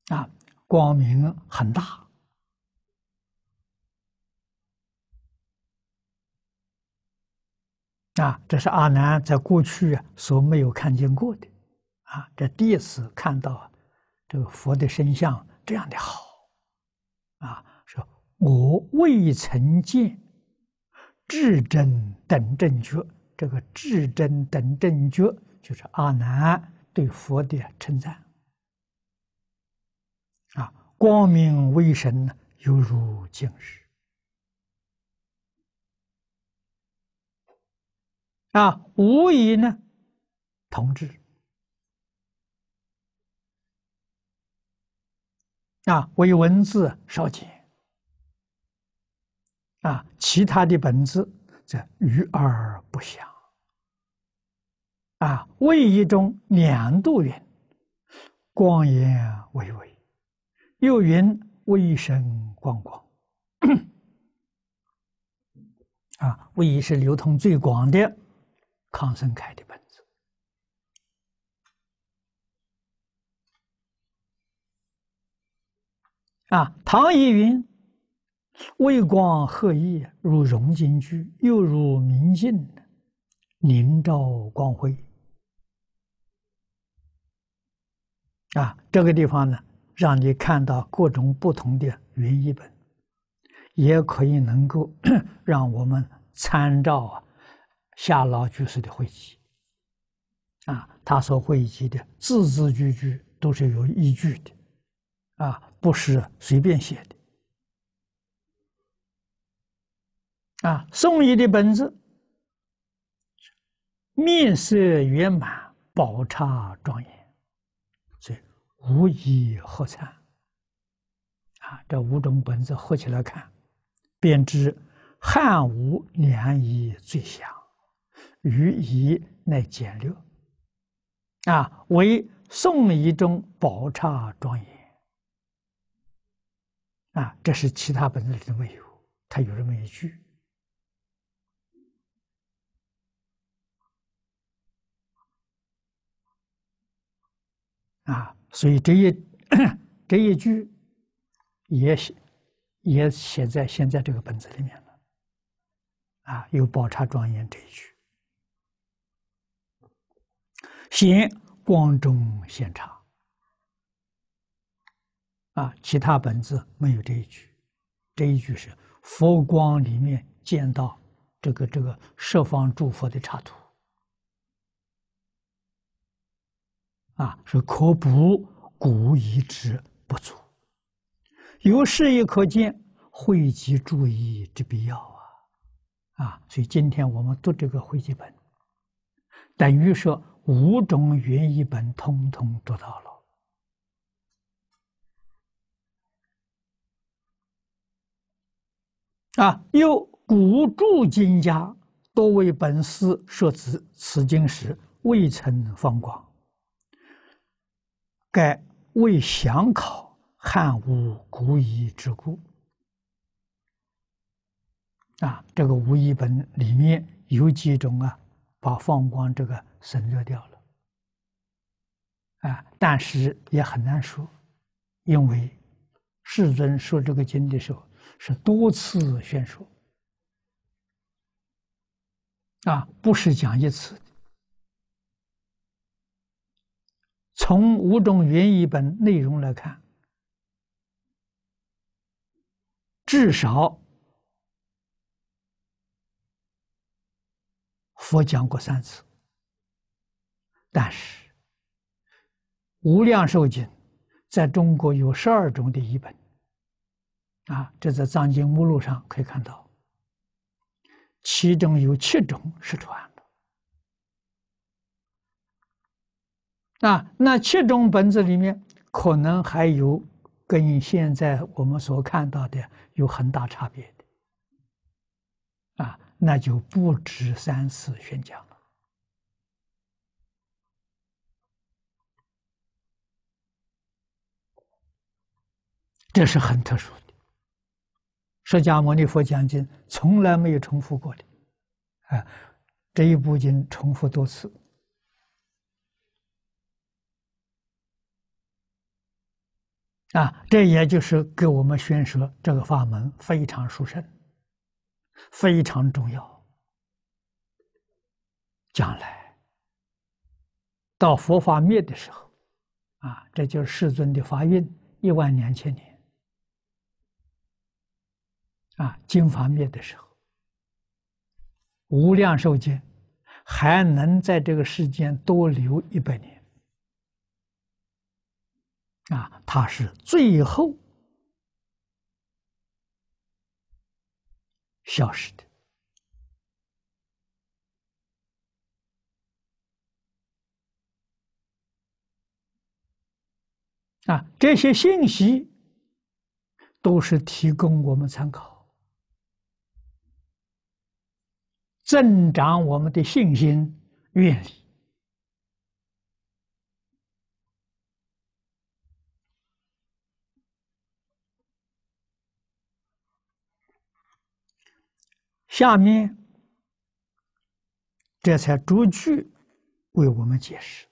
啊，光明很大！啊，这是阿难在过去所没有看见过的，啊，这第一次看到这个佛的身像这样的好，啊，说我未曾见至真等正觉，这个至真等正觉就是阿难对佛的称赞。光明威神，犹如镜石。啊，无疑呢，同志。啊，为文字少见。啊，其他的本字则余而不详。啊，为一种两度云，光言微微。又云微生光光，啊，无疑是流通最广的康生凯的本子。啊，唐一云，微光鹤翼如融金珠，又如明镜，凝照光辉。啊，这个地方呢？让你看到各种不同的原译本，也可以能够 让我们参照啊夏老居士的汇集，啊，他所汇集的字字句句都是有依据的，啊，不是随便写的。啊，宋义的本子，面色圆满，宝刹庄严。无衣何餐？啊，这五种本子合起来看，便知汉无凉以最详，于以耐简略。啊，为宋一中宝茶庄严。啊，这是其他本子里都没有，他有这么一句。啊。所以这一这一句也写也写在现在这个本子里面了，啊，有宝刹庄严这一句，显光中现茶。啊，其他本子没有这一句，这一句是佛光里面见到这个这个设方诸佛的插图。啊，是可补古遗之不足，有事业可见汇集注意之必要啊！啊，所以今天我们读这个汇集本，等于说五种原译本通通读到了啊。又古注今家多为本司设辞，此经时未曾放广。盖为想考汉武古仪之故，啊，这个无一本里面有几种啊，把放光这个省略掉了，啊，但是也很难说，因为世尊说这个经的时候是多次宣说，啊，不是讲一次。从五种原译本内容来看，至少佛讲过三次，但是《无量寿经》在中国有十二种的译本，啊，这在藏经目录上可以看到，其中有七种失传。那那七种本子里面，可能还有跟现在我们所看到的有很大差别的，啊，那就不止三次宣讲了。这是很特殊的，《释迦牟尼佛讲经》从来没有重复过的，啊，这一部经重复多次。啊，这也就是给我们宣说这个法门非常殊胜，非常重要。将来到佛法灭的时候，啊，这就是世尊的发愿一万两千年，啊，经法灭的时候，无量寿经还能在这个世间多留一百年。啊，它是最后消失的。啊，这些信息都是提供我们参考，增长我们的信心、愿力。下面，这才逐句为我们解释。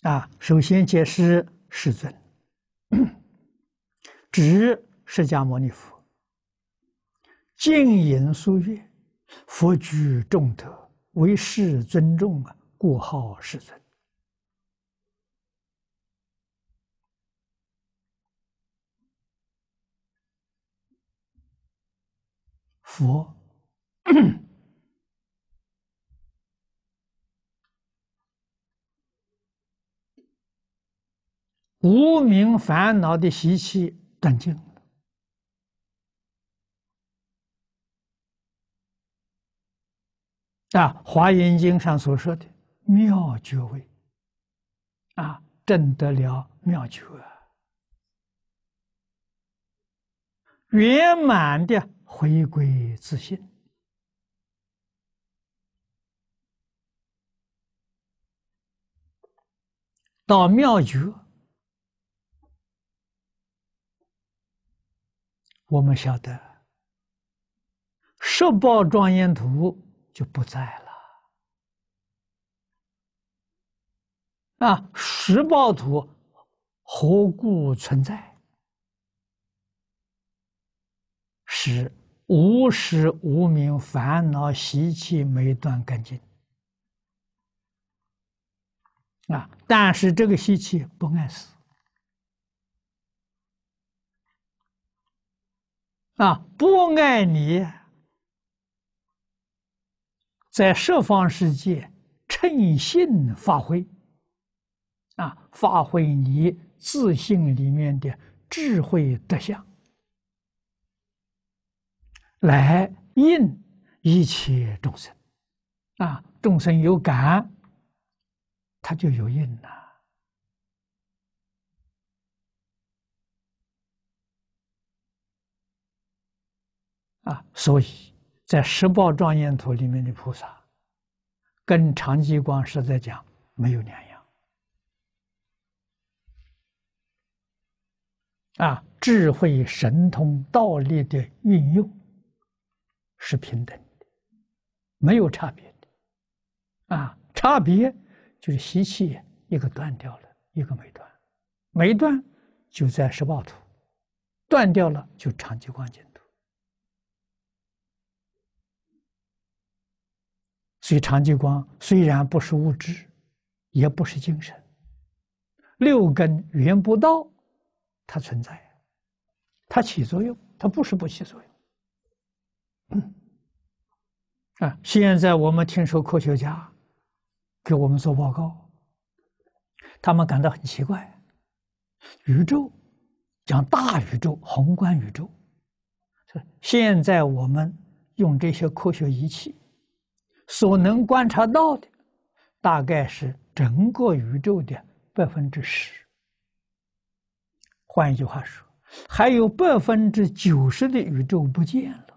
啊，首先解释世尊，指释迦牟尼佛，静言素曰：“佛具众德，为世尊重啊，故号世尊。”佛，无名烦恼的习气断尽了啊！华严经上所说的妙觉位啊，证得了妙觉，圆满的。回归自信，到妙觉，我们晓得十报庄严图就不在了。啊，十报图何故存在？是。无时无名烦恼习气没断干净，啊！但是这个习气不碍事，啊，不爱你，在十方世界称心发挥，啊，发挥你自信里面的智慧德相。来应一切众生，啊，众生有感，他就有应了。啊，所以在十报庄严图里面的菩萨，跟长吉光是在讲没有两样。啊，智慧神通道力的运用。是平等的，没有差别的，啊，差别就是吸气一个断掉了，一个没断，没断就在十八土，断掉了就长期光净土。所以长激光虽然不是物质，也不是精神，六根缘不到，它存在，它起作用，它不是不起作用。啊！现在我们听说科学家给我们做报告，他们感到很奇怪：宇宙讲大宇宙、宏观宇宙，现在我们用这些科学仪器所能观察到的，大概是整个宇宙的百分之十。换一句话说，还有百分之九十的宇宙不见了。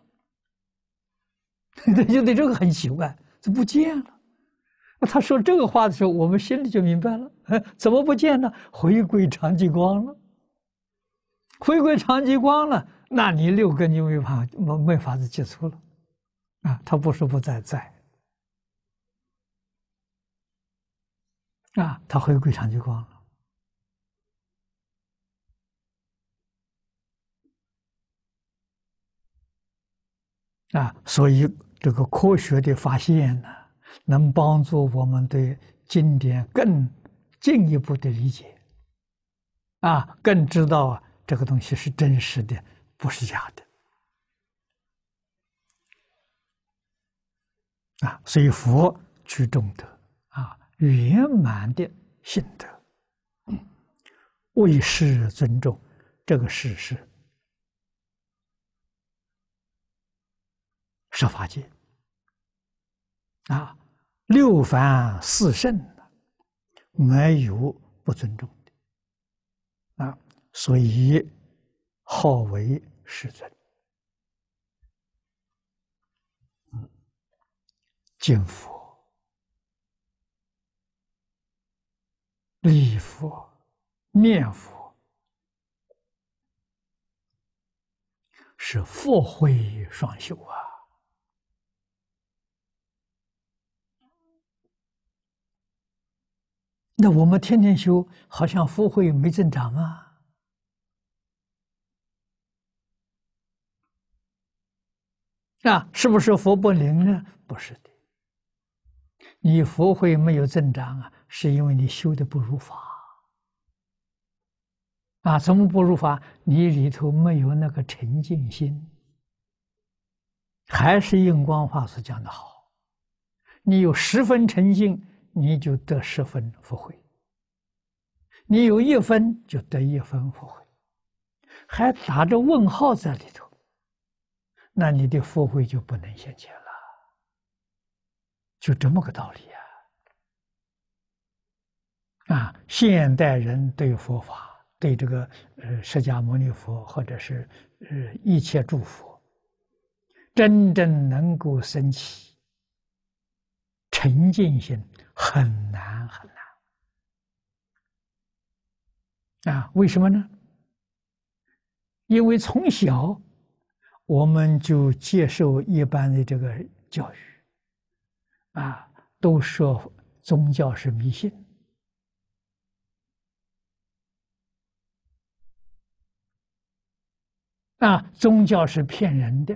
就对这个很奇怪，就不见了。他说这个话的时候，我们心里就明白了：，哎，怎么不见呢？回归长极光了，回归长极光了。那你六根就没法没没法子接触了，啊，他不是不在在，啊，他回归长极光了，啊，所以。这个科学的发现呢，能帮助我们对经典更进一步的理解，啊，更知道啊，这个东西是真实的，不是假的，啊，所以佛具重德啊，圆满的信德，为世尊重这个事实。十法界啊，六凡四圣没有不尊重的啊，所以好为师尊，敬佛、礼佛、念佛，是佛慧双修啊。那我们天天修，好像福慧没增长啊？啊，是不是佛不灵呢？不是的，你佛慧没有增长啊，是因为你修的不如法。啊，怎么不如法？你里头没有那个沉静心。还是印光法师讲的好，你有十分沉静。你就得十分福慧，你有一分就得一分福慧，还打着问号在里头，那你的福慧就不能现前了。就这么个道理啊！啊，现代人对佛法、对这个呃释迦牟尼佛或者是呃一切诸佛，真正能够升起沉浸心。很难很难啊！为什么呢？因为从小我们就接受一般的这个教育啊，都说宗教是迷信啊，宗教是骗人的。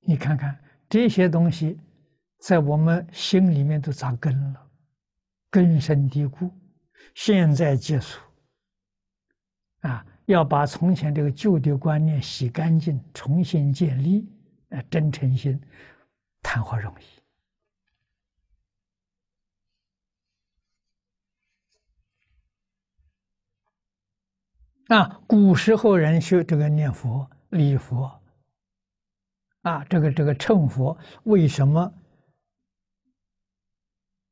你看看这些东西，在我们心里面都扎根了。根深蒂固，现在结束啊！要把从前这个旧的观念洗干净，重新建立，啊真诚心，谈何容易？啊，古时候人修这个念佛、礼佛，啊，这个这个称佛，为什么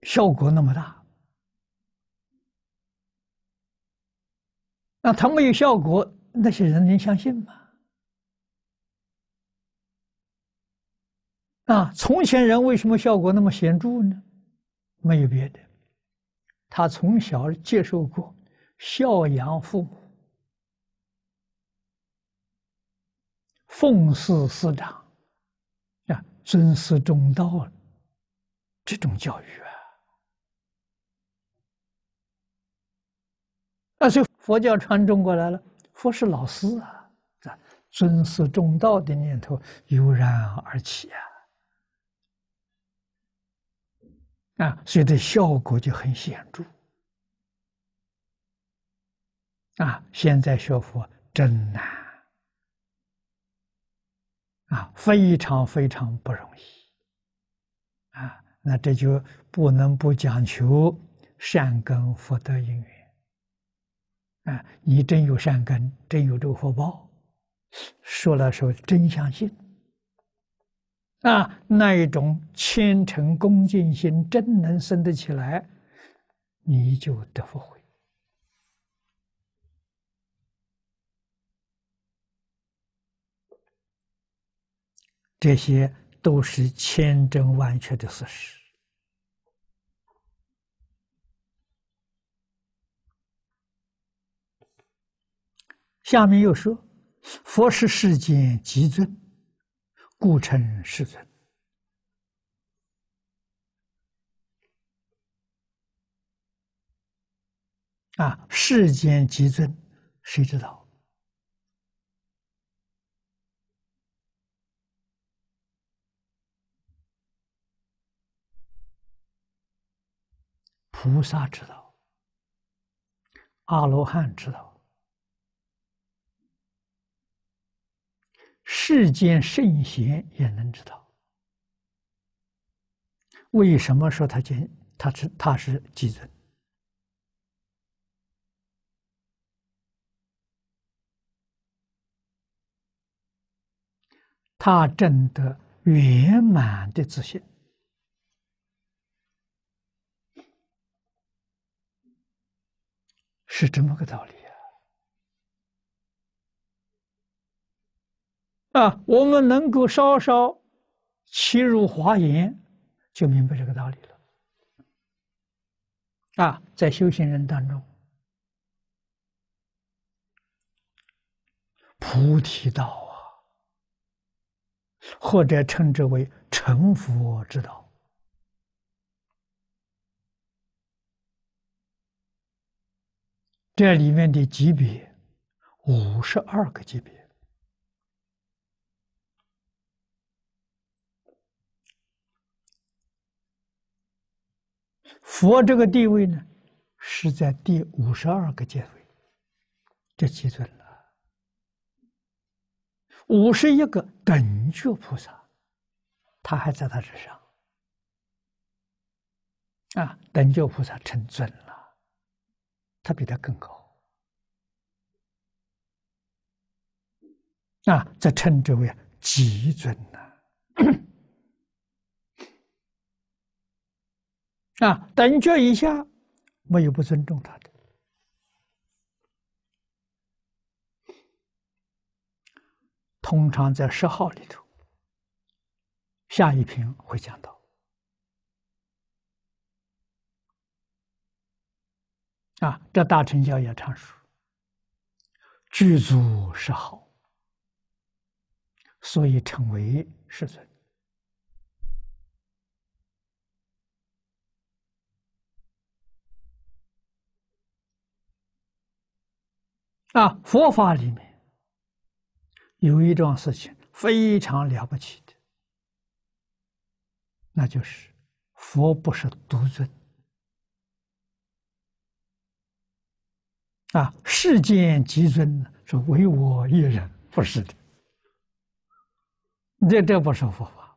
效果那么大？那他没有效果，那些人能相信吗？啊，从前人为什么效果那么显著呢？没有别的，他从小接受过孝养父母、奉事师长、啊尊师重道这种教育。佛教传中国来了，佛是老师啊，这尊师重道的念头油然而起啊！啊，所以这效果就很显著啊！现在学佛真难啊，非常非常不容易啊！那这就不能不讲求善根福德因缘。啊，你真有善根，真有这个福报，说了说真相信，啊，那一种虔诚恭敬心真能生得起来，你就得福慧。这些都是千真万确的事实。下面又说：“佛是世间极尊，故称世尊。”啊，世间极尊，谁知道？菩萨知道，阿罗汉知道。世间圣贤也能知道，为什么说他见他是他是即真？他证得圆满的自信，是这么个道理。啊，我们能够稍稍切入华严，就明白这个道理了。啊，在修行人当中，菩提道啊，或者称之为成佛之道，这里面的级别，五十二个级别。佛这个地位呢，是在第五十二个阶位，这极尊了。五十一个等觉菩萨，他还在他之上。啊，等觉菩萨成尊了，他比他更高。那则称之为极尊了。啊，等觉以下没有不尊重他的。通常在十号里头，下一篇会讲到。啊，这大乘教也常说，具足是好，所以称为世尊。啊，佛法里面有一桩事情非常了不起的，那就是佛不是独尊啊，世间极尊是唯我一人，不是的。这这不是佛法，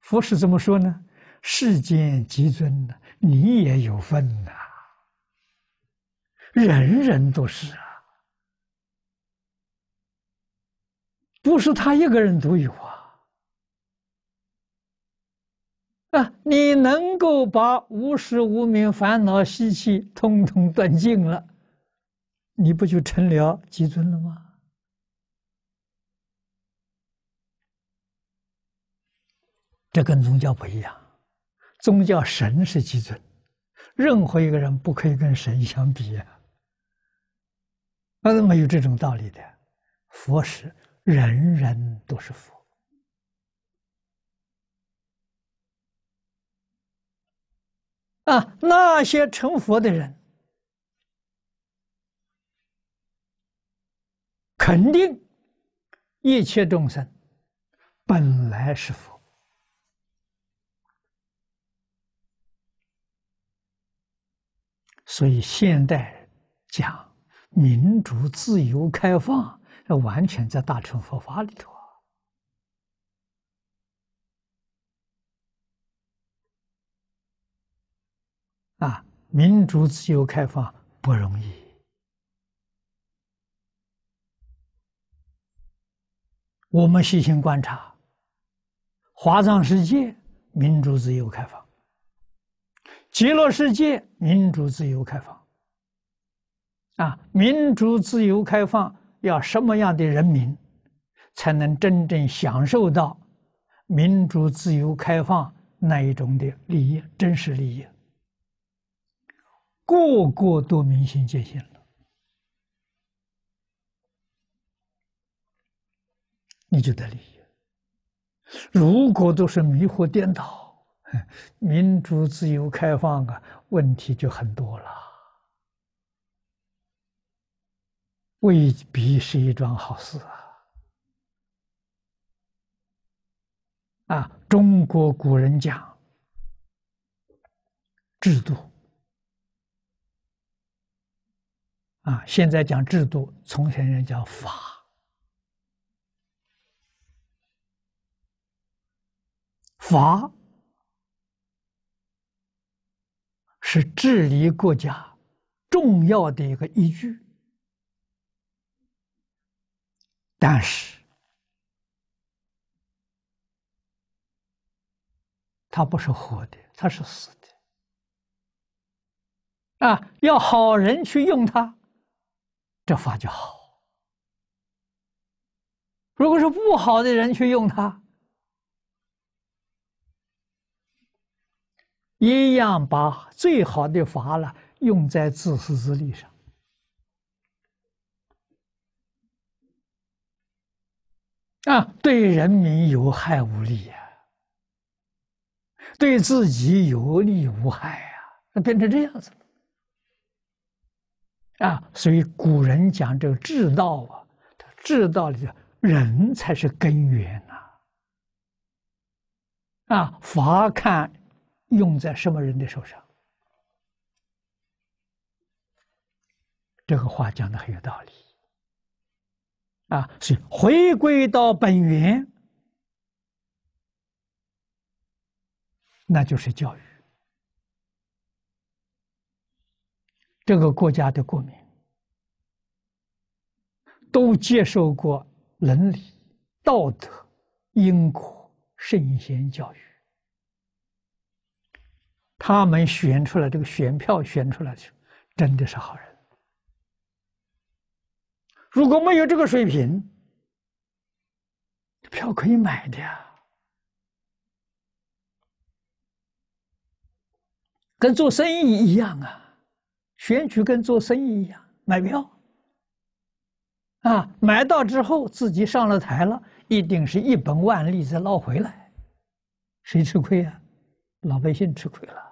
佛是怎么说呢？世间极尊的，你也有份呐，人人都是啊。不是他一个人都有啊！啊，你能够把无时无明烦恼习气通通断尽了，你不就成了极尊了吗？这跟宗教不一样，宗教神是极尊，任何一个人不可以跟神相比啊！那是没有这种道理的，佛是。人人都是佛啊！那些成佛的人，肯定一切众生本来是佛。所以现代讲民主、自由、开放。完全在大乘佛法里头啊！啊，民主、自由、开放不容易。我们细心观察，华藏世界民主、自由、开放；，极乐世界民主、自由、开放。啊，民主、自由、开放。要什么样的人民，才能真正享受到民主、自由、开放那一种的利益，真实利益？个个都民心见性了，你就得利益。如果都是迷惑颠倒，民主、自由、开放啊，问题就很多了。未必是一桩好事啊！啊，中国古人讲制度啊，现在讲制度，从前人讲法，法是治理国家重要的一个依据。但是，它不是活的，它是死的。啊，要好人去用它，这法就好；如果是不好的人去用它，一样把最好的法了用在自私自利上。啊，对人民有害无利呀，对自己有利无害呀，那变成这样子了。啊，所以古人讲这个治道啊，治道的人才是根源呐。啊，法看用在什么人的手上，这个话讲的很有道理。啊，是回归到本源，那就是教育。这个国家的国民都接受过伦理、道德、因果、圣贤教育，他们选出来这个选票选出来的，真的是好人。如果没有这个水平，票可以买的呀，跟做生意一样啊，选举跟做生意一样，买票，啊，买到之后自己上了台了，一定是一本万利再捞回来，谁吃亏啊？老百姓吃亏了。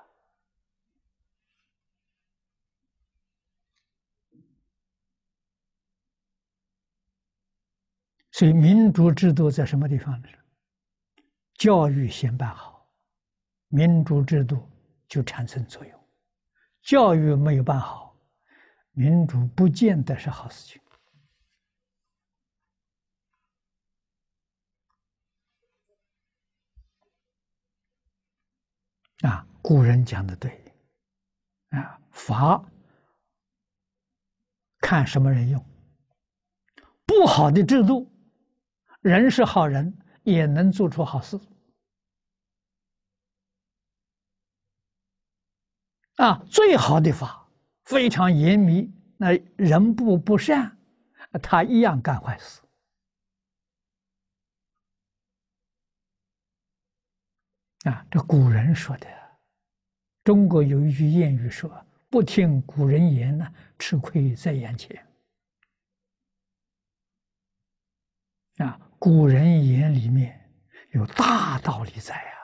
所以，民主制度在什么地方呢？教育先办好，民主制度就产生作用；教育没有办好，民主不见得是好事情。啊，古人讲的对，啊，法看什么人用，不好的制度。人是好人，也能做出好事。啊，最好的法非常严密，那人不不善，他一样干坏事。啊，这古人说的，中国有一句谚语说：“不听古人言，呢，吃亏在眼前。”啊，古人眼里面有大道理在啊！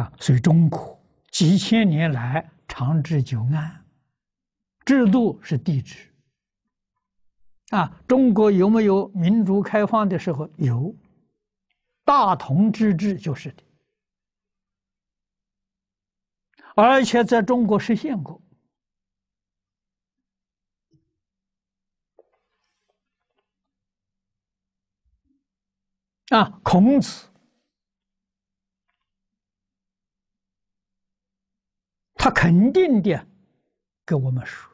啊，所以中国几千年来长治久安，制度是帝制啊。中国有没有民族开放的时候？有，大同之治就是的，而且在中国实现过。啊，孔子，他肯定的跟我们说，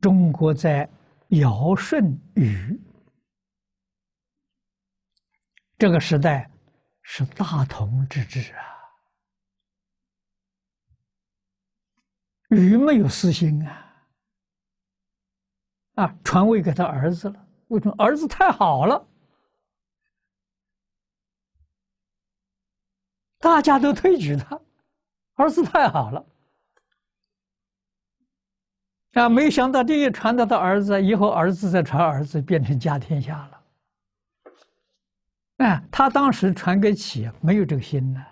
中国在尧舜禹这个时代是大同之治啊，禹没有私心啊，啊，传位给他儿子了，为什么？儿子太好了。大家都推举他，儿子太好了。啊，没想到这一传他的儿子，以后儿子再传儿子，变成家天下了。哎，他当时传给启，没有这个心呢。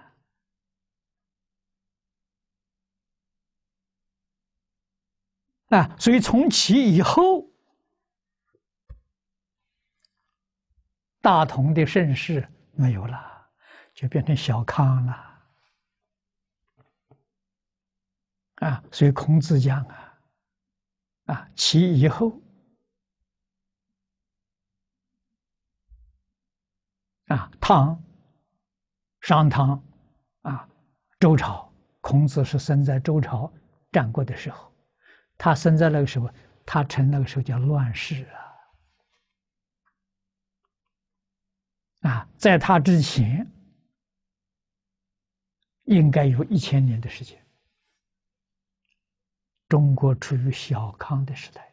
啊，所以从启以后，大同的盛世没有了。就变成小康了，啊！所以孔子讲啊，啊，其以后，啊，唐、商、唐，啊，周朝。孔子是生在周朝战国的时候，他生在那个时候，他成那个时候叫乱世啊，啊，在他之前。应该有一千年的时间，中国处于小康的时代。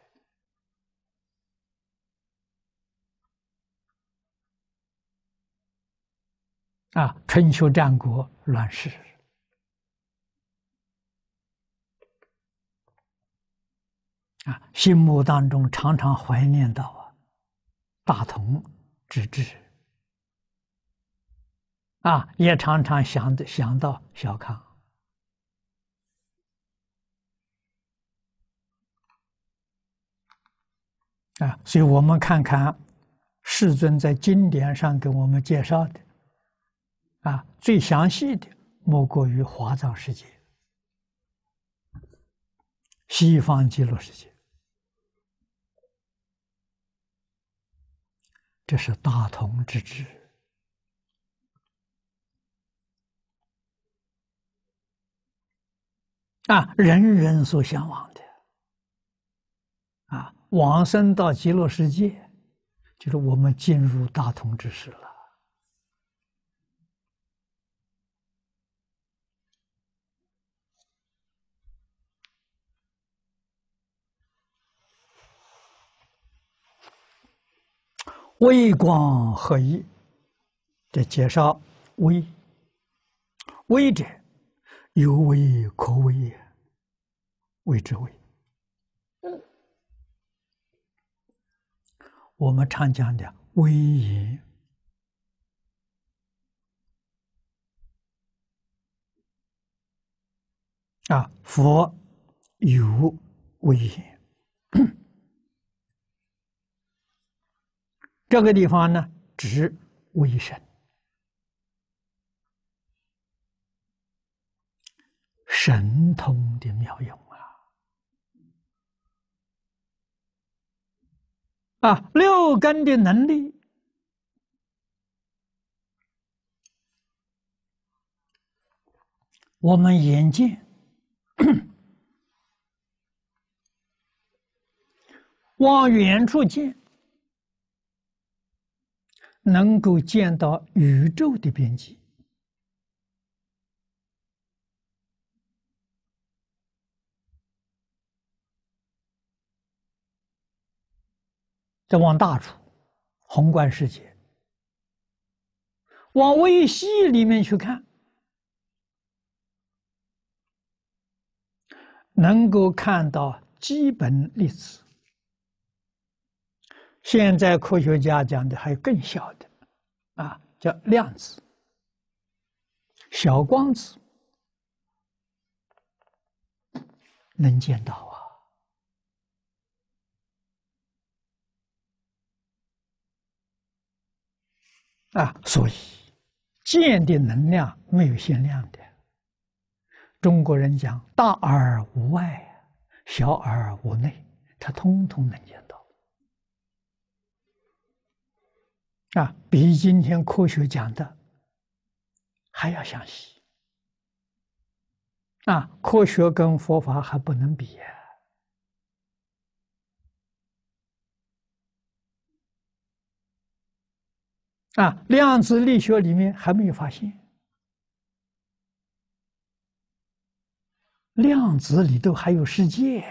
啊，春秋战国乱世，啊，心目当中常常怀念到啊，大同之治。啊，也常常想的想到小康啊，所以我们看看世尊在经典上给我们介绍的啊，最详细的莫过于华藏世界、西方极乐世界，这是大同之治。啊，人人所向往的，啊，往生到极乐世界，就是我们进入大同之时了。微光合一的介绍，微微者。有为可为也，谓之为。我们常讲的“威严，啊，佛有威严，这个地方呢，指为神。神通的妙用啊！啊，六根的能力，我们眼见，往远处见，能够见到宇宙的边际。再往大处，宏观世界，往微细里面去看，能够看到基本粒子。现在科学家讲的还有更小的，啊，叫量子、小光子，能见到啊。啊，所以见的能量没有限量的。中国人讲“大而无外，小而无内”，他通通能见到。啊，比今天科学讲的还要详细。啊，科学跟佛法还不能比呀。啊，量子力学里面还没有发现，量子里头还有世界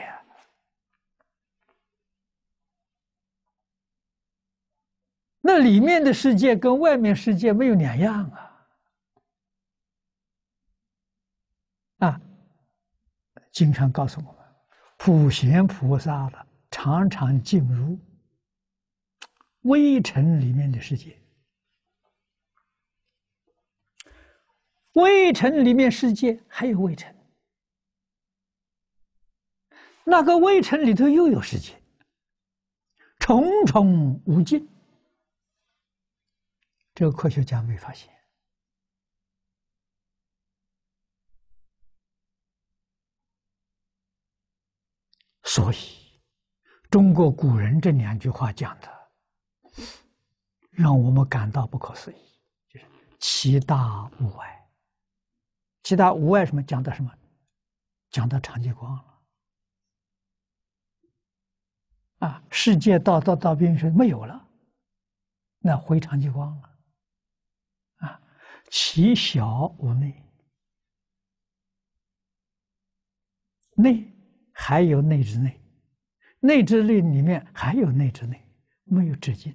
那里面的世界跟外面世界没有两样啊！啊，经常告诉我们，普贤菩萨的常常进入微尘里面的世界。微城里面世界还有微尘，那个魏城里头又有世界，重重无尽。这个科学家没发现，所以中国古人这两句话讲的，让我们感到不可思议，就是“其大无外”。其他无外什么讲的什么，讲到长寂光了。啊，世界到到到边是没有了，那回长寂光了。啊，其小无内，内还有内之内，内之内里面还有内之内，没有止境。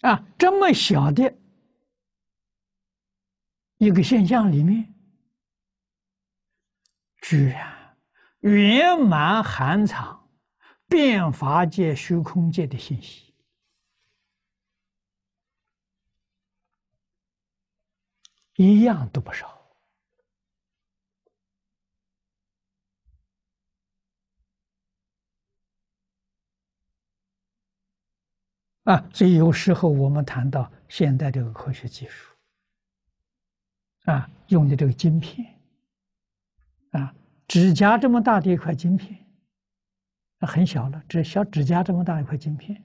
啊，这么小的一个现象里面，居然圆满含藏变法界、虚空界的信息，一样都不少。啊，所以有时候我们谈到现代这个科学技术，啊，用的这个晶片，啊，指甲这么大的一块晶片，啊、很小了，只小指甲这么大一块晶片，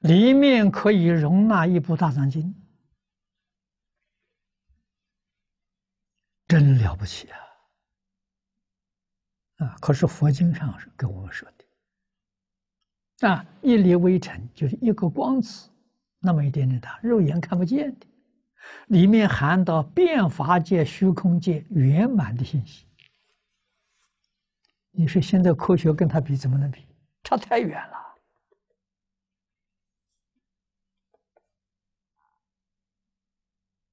里面可以容纳一部《大藏经》，真了不起啊！啊！可是佛经上是跟我们说的，啊，一粒微尘就是一个光子，那么一点点大，肉眼看不见的，里面含到变法界、虚空界圆满的信息。你说现在科学跟它比怎么能比？差太远了。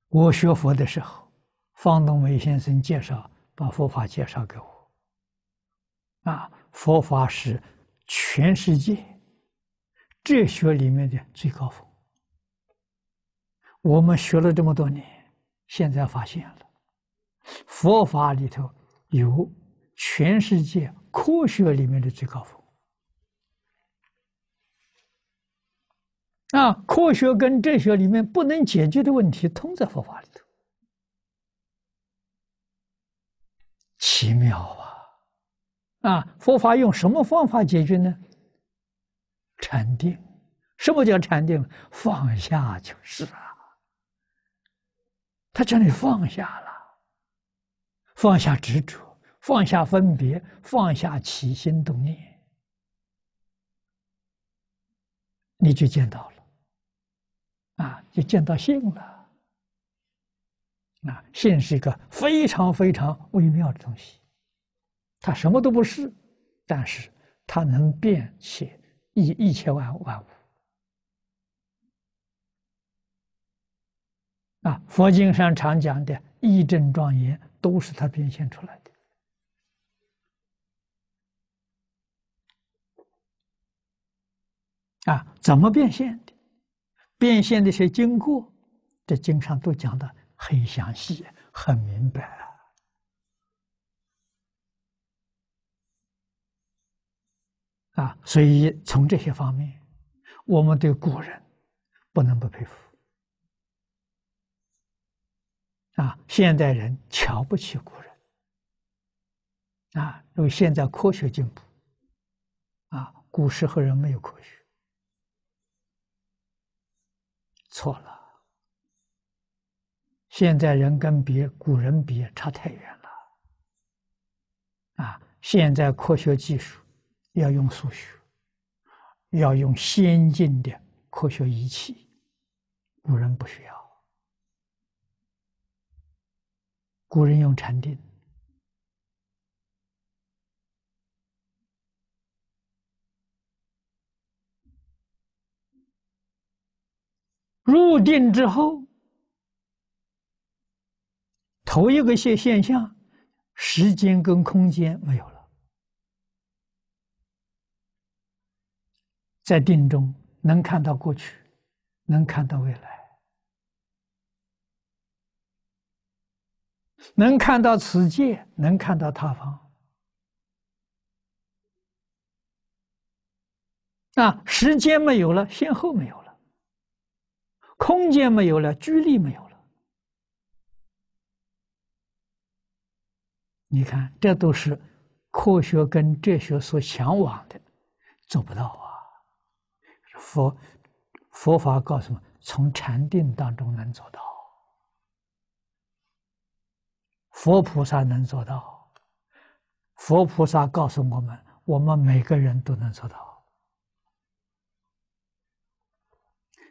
我学佛的时候，方东伟先生介绍把佛法介绍给我。啊，佛法是全世界哲学里面的最高峰。我们学了这么多年，现在发现了，佛法里头有全世界科学里面的最高峰。啊，科学跟哲学里面不能解决的问题，通在佛法里头。奇妙啊！啊，佛法用什么方法解决呢？禅定。什么叫禅定？放下就是啊。他叫你放下了，放下执着，放下分别，放下起心动念，你就见到了。啊，就见到性了。那性是一个非常非常微妙的东西。他什么都不是，但是他能变现一一千万万物。啊，佛经上常讲的义正庄严，都是他变现出来的。啊，怎么变现的？变现一些经过，这经上都讲的很详细，很明白。啊，所以从这些方面，我们对古人不能不佩服。啊，现代人瞧不起古人，啊，因为现在科学进步。啊，古时候人没有科学，错了。现在人跟别古人比，差太远了。啊，现在科学技术。要用数学，要用先进的科学仪器。古人不需要，古人用禅定。入定之后，头一个现现象，时间跟空间没有了。在定中能看到过去，能看到未来，能看到此界，能看到他方。那时间没有了，先后没有了，空间没有了，距离没有了。你看，这都是科学跟哲学所向往的，做不到。佛佛法告诉我们，从禅定当中能做到，佛菩萨能做到，佛菩萨告诉我们，我们每个人都能做到。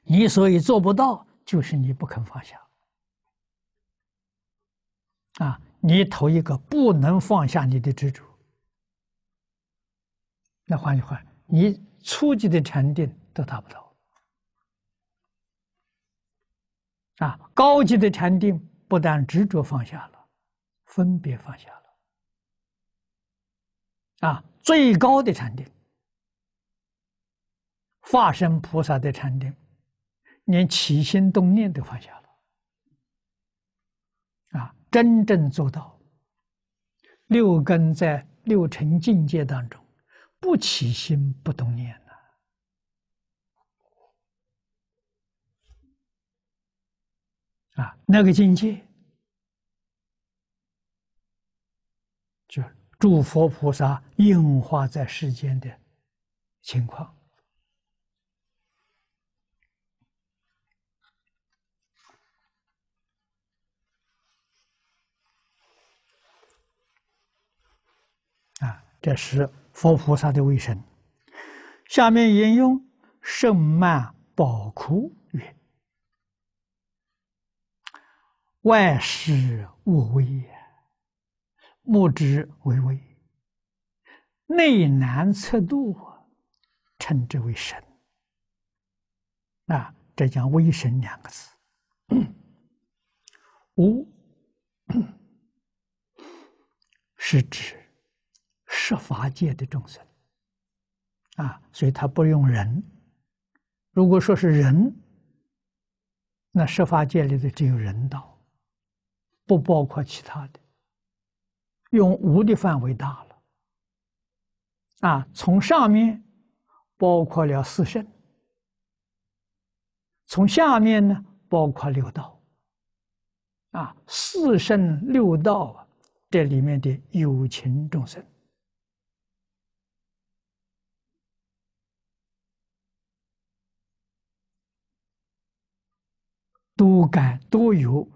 你所以做不到，就是你不肯放下。啊，你投一个不能放下你的执着。那换句话，你初级的禅定。都达不到啊！高级的禅定不但执着放下了，分别放下了啊！最高的禅定，化身菩萨的禅定，连起心动念都放下了啊！真正做到六根在六尘境界当中不起心不动念。啊，那个境界，就诸佛菩萨应化在世间的情况。啊，这是佛菩萨的为神。下面引用《圣曼宝库》。外事无为也，目之为为。内难测度，称之为神。啊，这讲“威神”两个字，“无”是指设法界的众生啊，所以他不用人。如果说是人，那设法界里的只有人道。不包括其他的，用“无”的范围大了。啊，从上面包括了四圣，从下面呢包括六道。啊，四圣六道啊，这里面的有情众生，都感都有。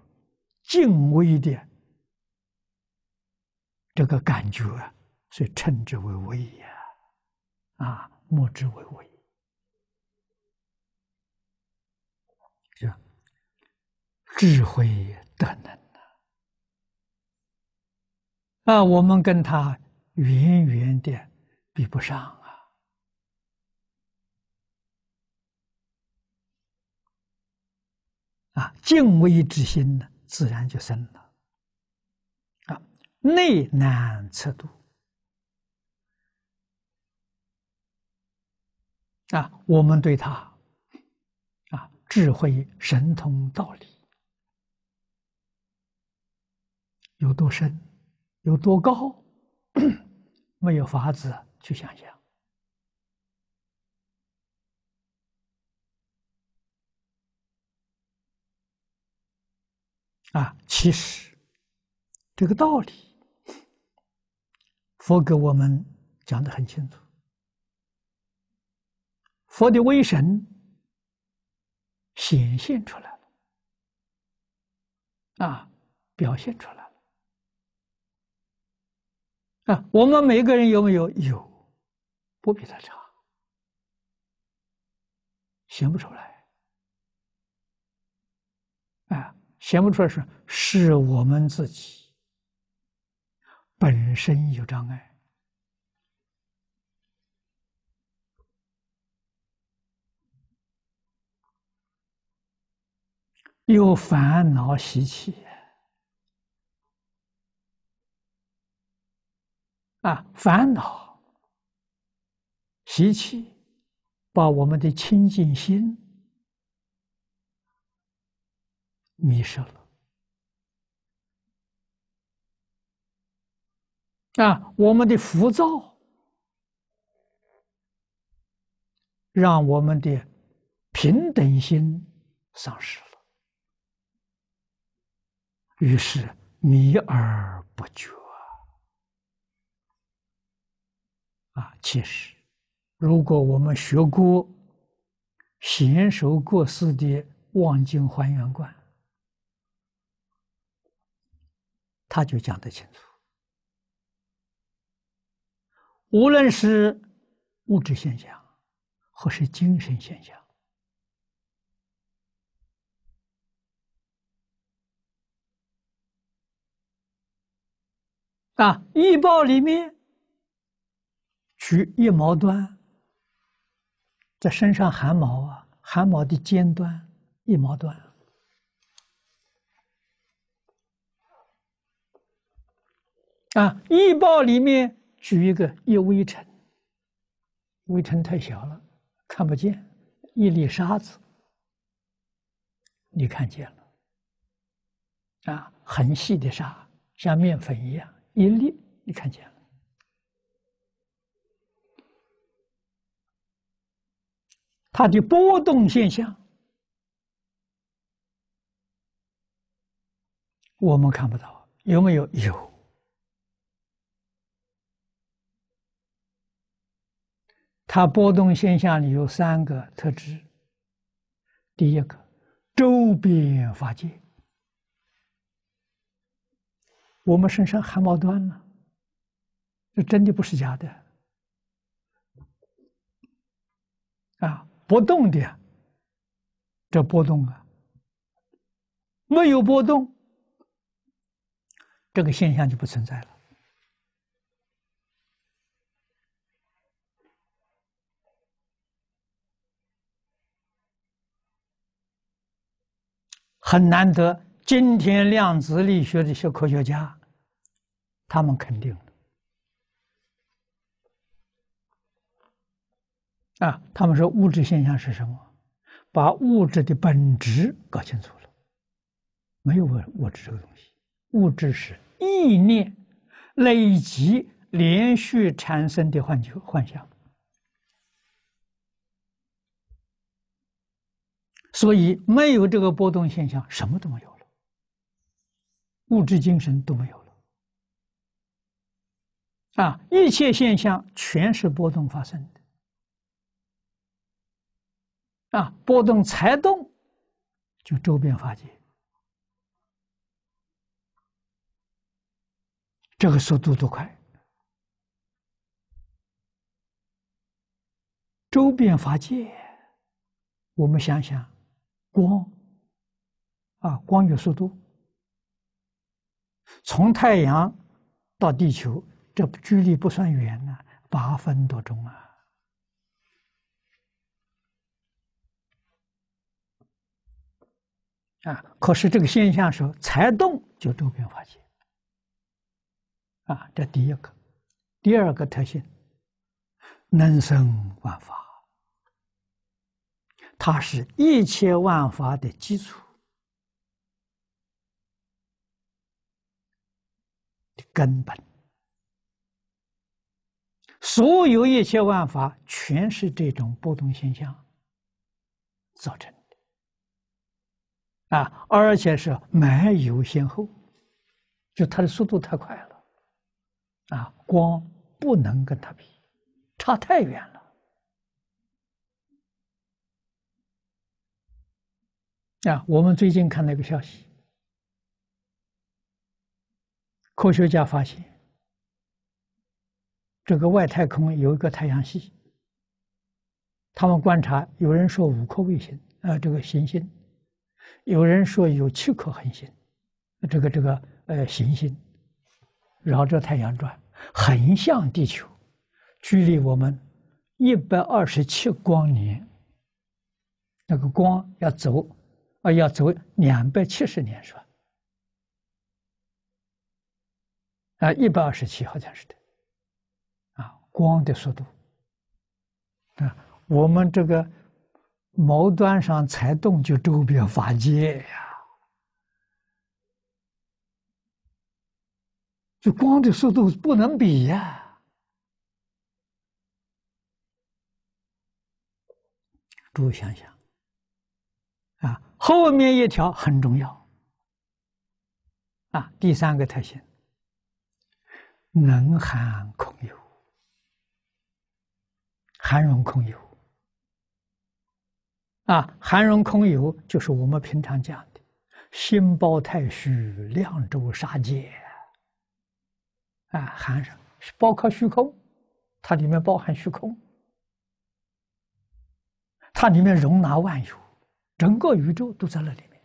敬畏的这个感觉啊，所以称之为畏呀、啊，莫之为畏，是智慧德能啊，啊，我们跟他远远的比不上啊，啊，敬畏之心呢？自然就生了，啊，内难测度啊，我们对他啊，智慧神通道理有多深，有多高，没有法子去想象。啊，其实这个道理，佛给我们讲的很清楚。佛的威神显现出来了，啊，表现出来了。啊，我们每个人有没有？有，不比他差。显不出来，啊。显不出来是，是我们自己本身有障碍，有烦恼习气啊，烦恼习气把我们的清净心。迷失了啊！我们的浮躁让我们的平等心丧失了，于是迷而不觉啊！其实，如果我们学过贤首过世的望京还原观。他就讲得清楚，无论是物质现象，或是精神现象，啊，易报里面取一毛端，在身上汗毛啊，汗毛的尖端一毛端。啊！易报里面举一个一微尘，微尘太小了，看不见；一粒沙子，你看见了。啊，很细的沙，像面粉一样，一粒你看见了。它的波动现象，我们看不到，有没有？有。它波动现象里有三个特质。第一个，周边法界。我们身上汗毛断了，这真的不是假的。啊，波动的，这波动啊，没有波动，这个现象就不存在了。很难得，今天量子力学这些科学家，他们肯定的。啊，他们说物质现象是什么？把物质的本质搞清楚了，没有物物质这个东西，物质是意念累积连续产生的幻觉幻想。所以，没有这个波动现象，什么都没有了，物质、精神都没有了啊！一切现象全是波动发生的啊！波动才动，就周边法界，这个速度多快！周边法界，我们想想。光，啊，光有速度，从太阳到地球，这距离不算远啊，八分多钟啊。啊，可是这个现象候才动就周边发现，啊，这第一个，第二个特性，能生万法。它是一切万法的基础的根本，所有一切万法全是这种波动现象造成的啊，而且是没有先后，就它的速度太快了啊，光不能跟它比，差太远了。啊，我们最近看到一个消息，科学家发现，这个外太空有一个太阳系。他们观察，有人说五颗卫星，呃，这个行星；有人说有七颗恒星，这个这个呃行星，绕着太阳转，横向地球，距离我们一百二十七光年。那个光要走。要走两百七十年是吧？啊，一百二十七好像是的。啊，光的速度，啊，我们这个毛端上才动就周表法界呀，就光的速度不能比呀，多想想。后面一条很重要，啊，第三个特性，能含空有，含容空有，啊，含容空有就是我们平常讲的，心包太虚，量周杀界，啊，含上包括虚空，它里面包含虚空，它里面容纳万有。整个宇宙都在那里面。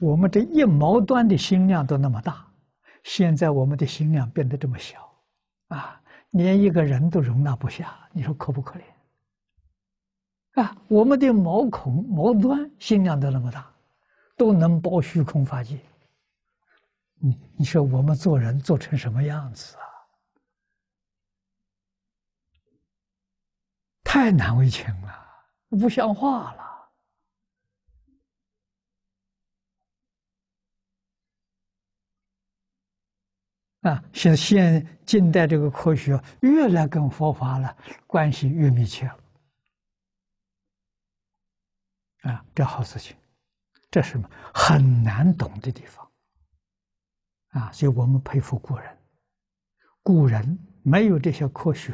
我们这一毛端的心量都那么大，现在我们的心量变得这么小，啊，连一个人都容纳不下，你说可不可怜？啊，我们的毛孔、毛端心量都那么大，都能包虚空法界。你你说我们做人做成什么样子啊？太难为情了，不像话了！啊，现现近代这个科学越来跟佛法了关系越密切了，啊，这好事情，这是么很难懂的地方，啊，所以我们佩服古人，古人没有这些科学。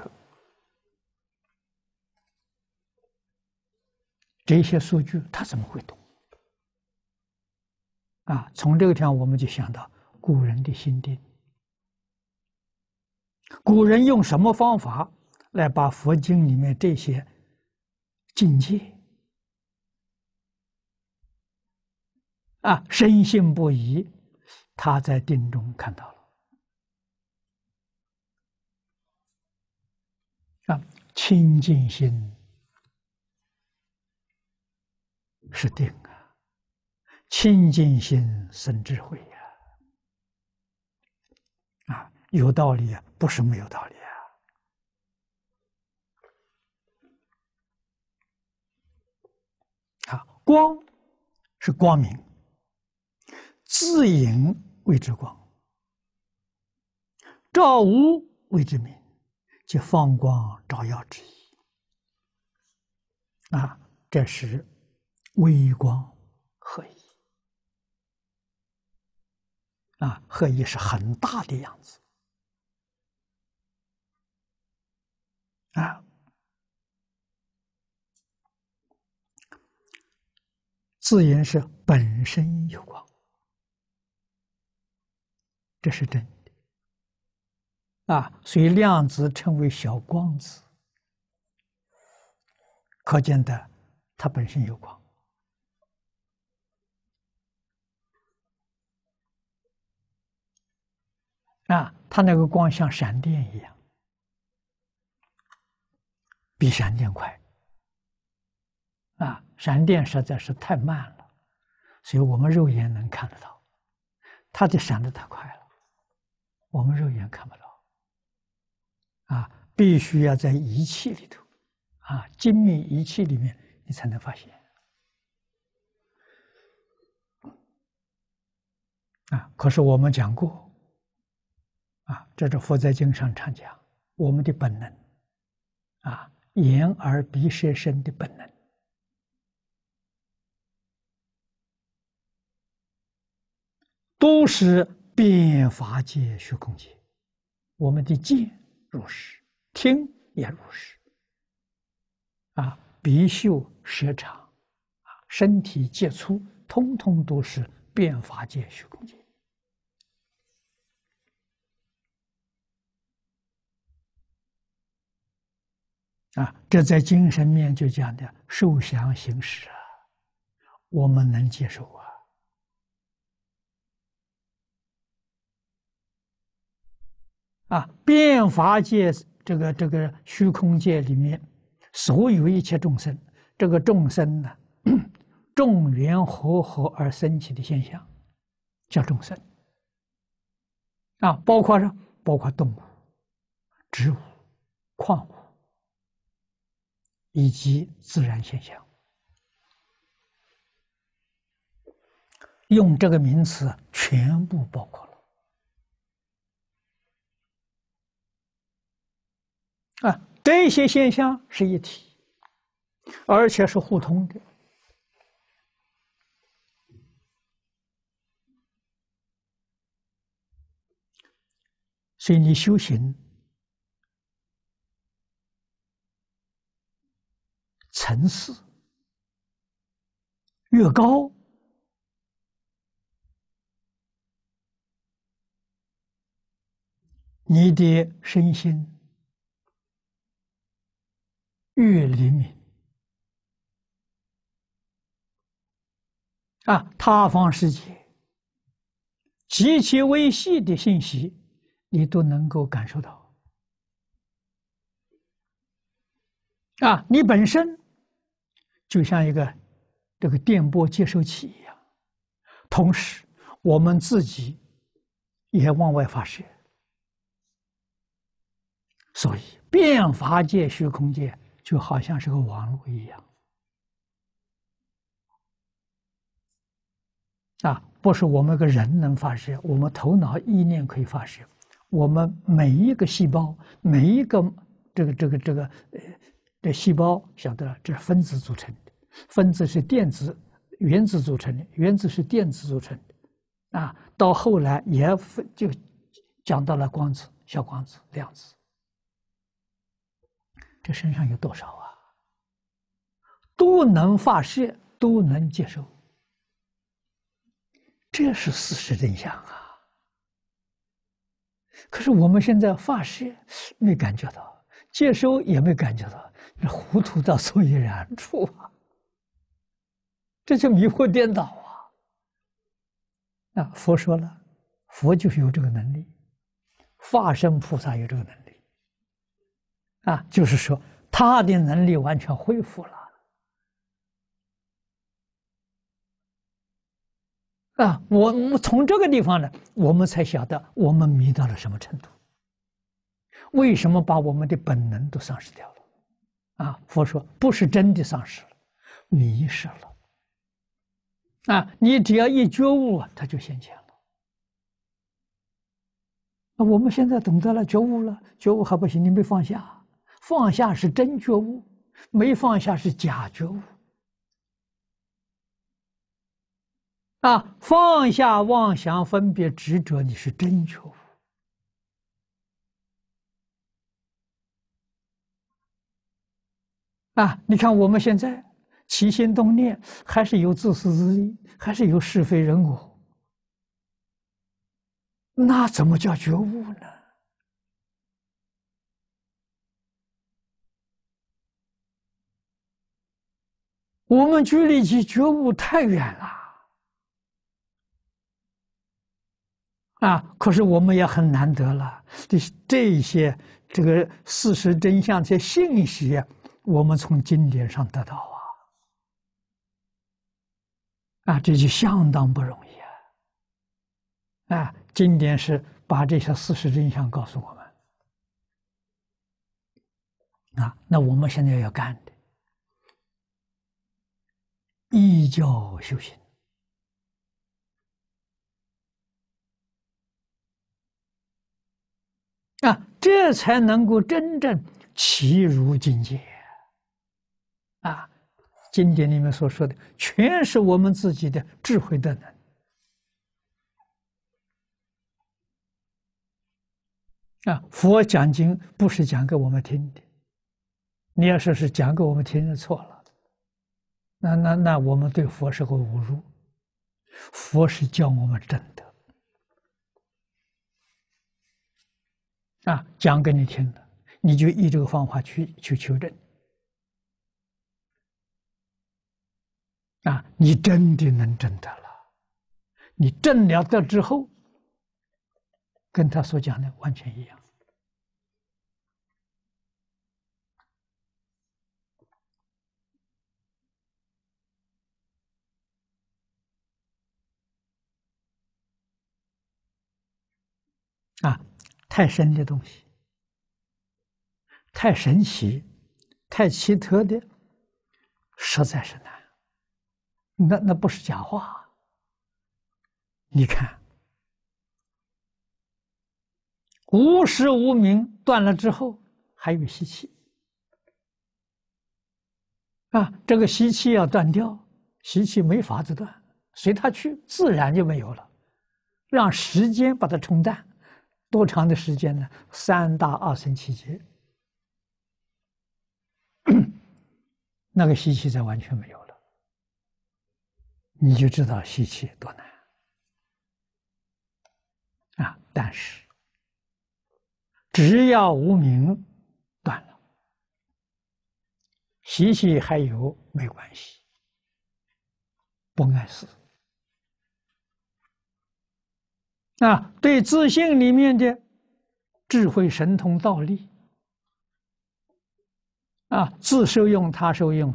这些数据，他怎么会懂？啊，从这个地方我们就想到古人的心定。古人用什么方法来把佛经里面这些境界啊深信不疑？他在定中看到了啊，清净心。是定啊，清净心生智慧呀！啊，有道理啊，不是没有道理啊。啊，光是光明，自隐谓之光，照无谓之明，即放光照耀之意。啊，这时。微光合一啊，合一是很大的样子啊。自元是本身有光，这是真的啊。所以量子称为小光子，可见的它本身有光。啊，它那个光像闪电一样，比闪电快。啊，闪电实在是太慢了，所以我们肉眼能看得到，它就闪得太快了，我们肉眼看不到。啊，必须要在仪器里头，啊，精密仪器里面，你才能发现。啊，可是我们讲过。啊，这是《佛在经上》常讲我们的本能，啊，眼耳鼻舌身的本能，都是变法界虚空界。我们的见如实，听也如实。啊，鼻嗅舌尝，啊，身体接触，通通都是变法界虚空界。啊，这在精神面就讲的受想行识啊，我们能接受啊。啊，变法界这个这个虚空界里面，所有一切众生，这个众生呢，众缘和合而生起的现象，叫众生。啊，包括上，包括动物、植物、矿物。以及自然现象，用这个名词全部包括了啊，这些现象是一体，而且是互通的，所以你修行。层次越高，你的身心越灵敏啊！塌方时节，极其微细的信息，你都能够感受到啊！你本身。就像一个这个电波接收器一样，同时我们自己也往外发射，所以变化界虚空界就好像是个网络一样啊！不是我们个人能发射，我们头脑意念可以发射，我们每一个细胞，每一个这个这个这个呃。这细胞晓得了，这是分子组成的，分子是电子、原子组成的，原子是电子组成的，啊，到后来也分就讲到了光子、小光子、量子。这身上有多少啊？都能发射，都能接收，这是事实真相啊！可是我们现在发射没感觉到，接收也没感觉到。这糊涂到所以然处啊，这就迷惑颠倒啊！啊，佛说了，佛就是有这个能力，化身菩萨有这个能力啊，就是说他的能力完全恢复了啊。我从这个地方呢，我们才晓得我们迷到了什么程度，为什么把我们的本能都丧失掉了？啊，佛说不是真的丧失了，迷失了。啊，你只要一觉悟他就现前了。那我们现在懂得了，觉悟了，觉悟还不行，你没放下。放下是真觉悟，没放下是假觉悟。啊，放下妄想分别执着，你是真觉悟。啊！你看我们现在起心动念，还是有自私自利，还是有是非人我，那怎么叫觉悟呢？我们距离其觉悟太远了。啊！可是我们也很难得了。这这些，这个事实真相，这些信息。我们从经典上得到啊，啊，这就相当不容易啊！啊，经典是把这些事实真相告诉我们啊。那我们现在要干的，依教修行啊，这才能够真正齐如境界。啊，经典里面所说的，全是我们自己的智慧的能啊，佛讲经不是讲给我们听的，你要说是讲给我们听，就错了。那那那，我们对佛是个侮辱。佛是教我们真的，啊，讲给你听的，你就依这个方法去去求证。啊！你真的能证得了？你证了的之后，跟他所讲的完全一样。啊，太深的东西，太神奇，太奇特的，实在是难。那那不是假话，你看，无时无名断了之后还有吸气，啊，这个吸气要断掉，吸气没法子断，随它去，自然就没有了，让时间把它冲淡，多长的时间呢？三大二生气间。那个吸气才完全没有。你就知道吸气多难啊！但是，只要无名断了，吸气还有没关系，不碍事。啊，对自信里面的智慧、神通、道力啊，自受用他受用，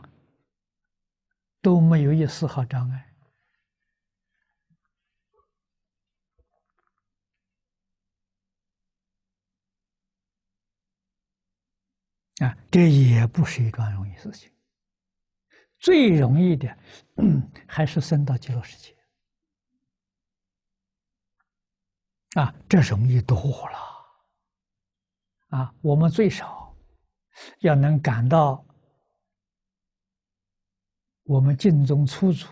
都没有一丝毫障碍。啊，这也不是一桩容易事情。最容易的还是升到极乐世界。啊，这容易多了。啊，我们最少要能感到我们尽宗出主、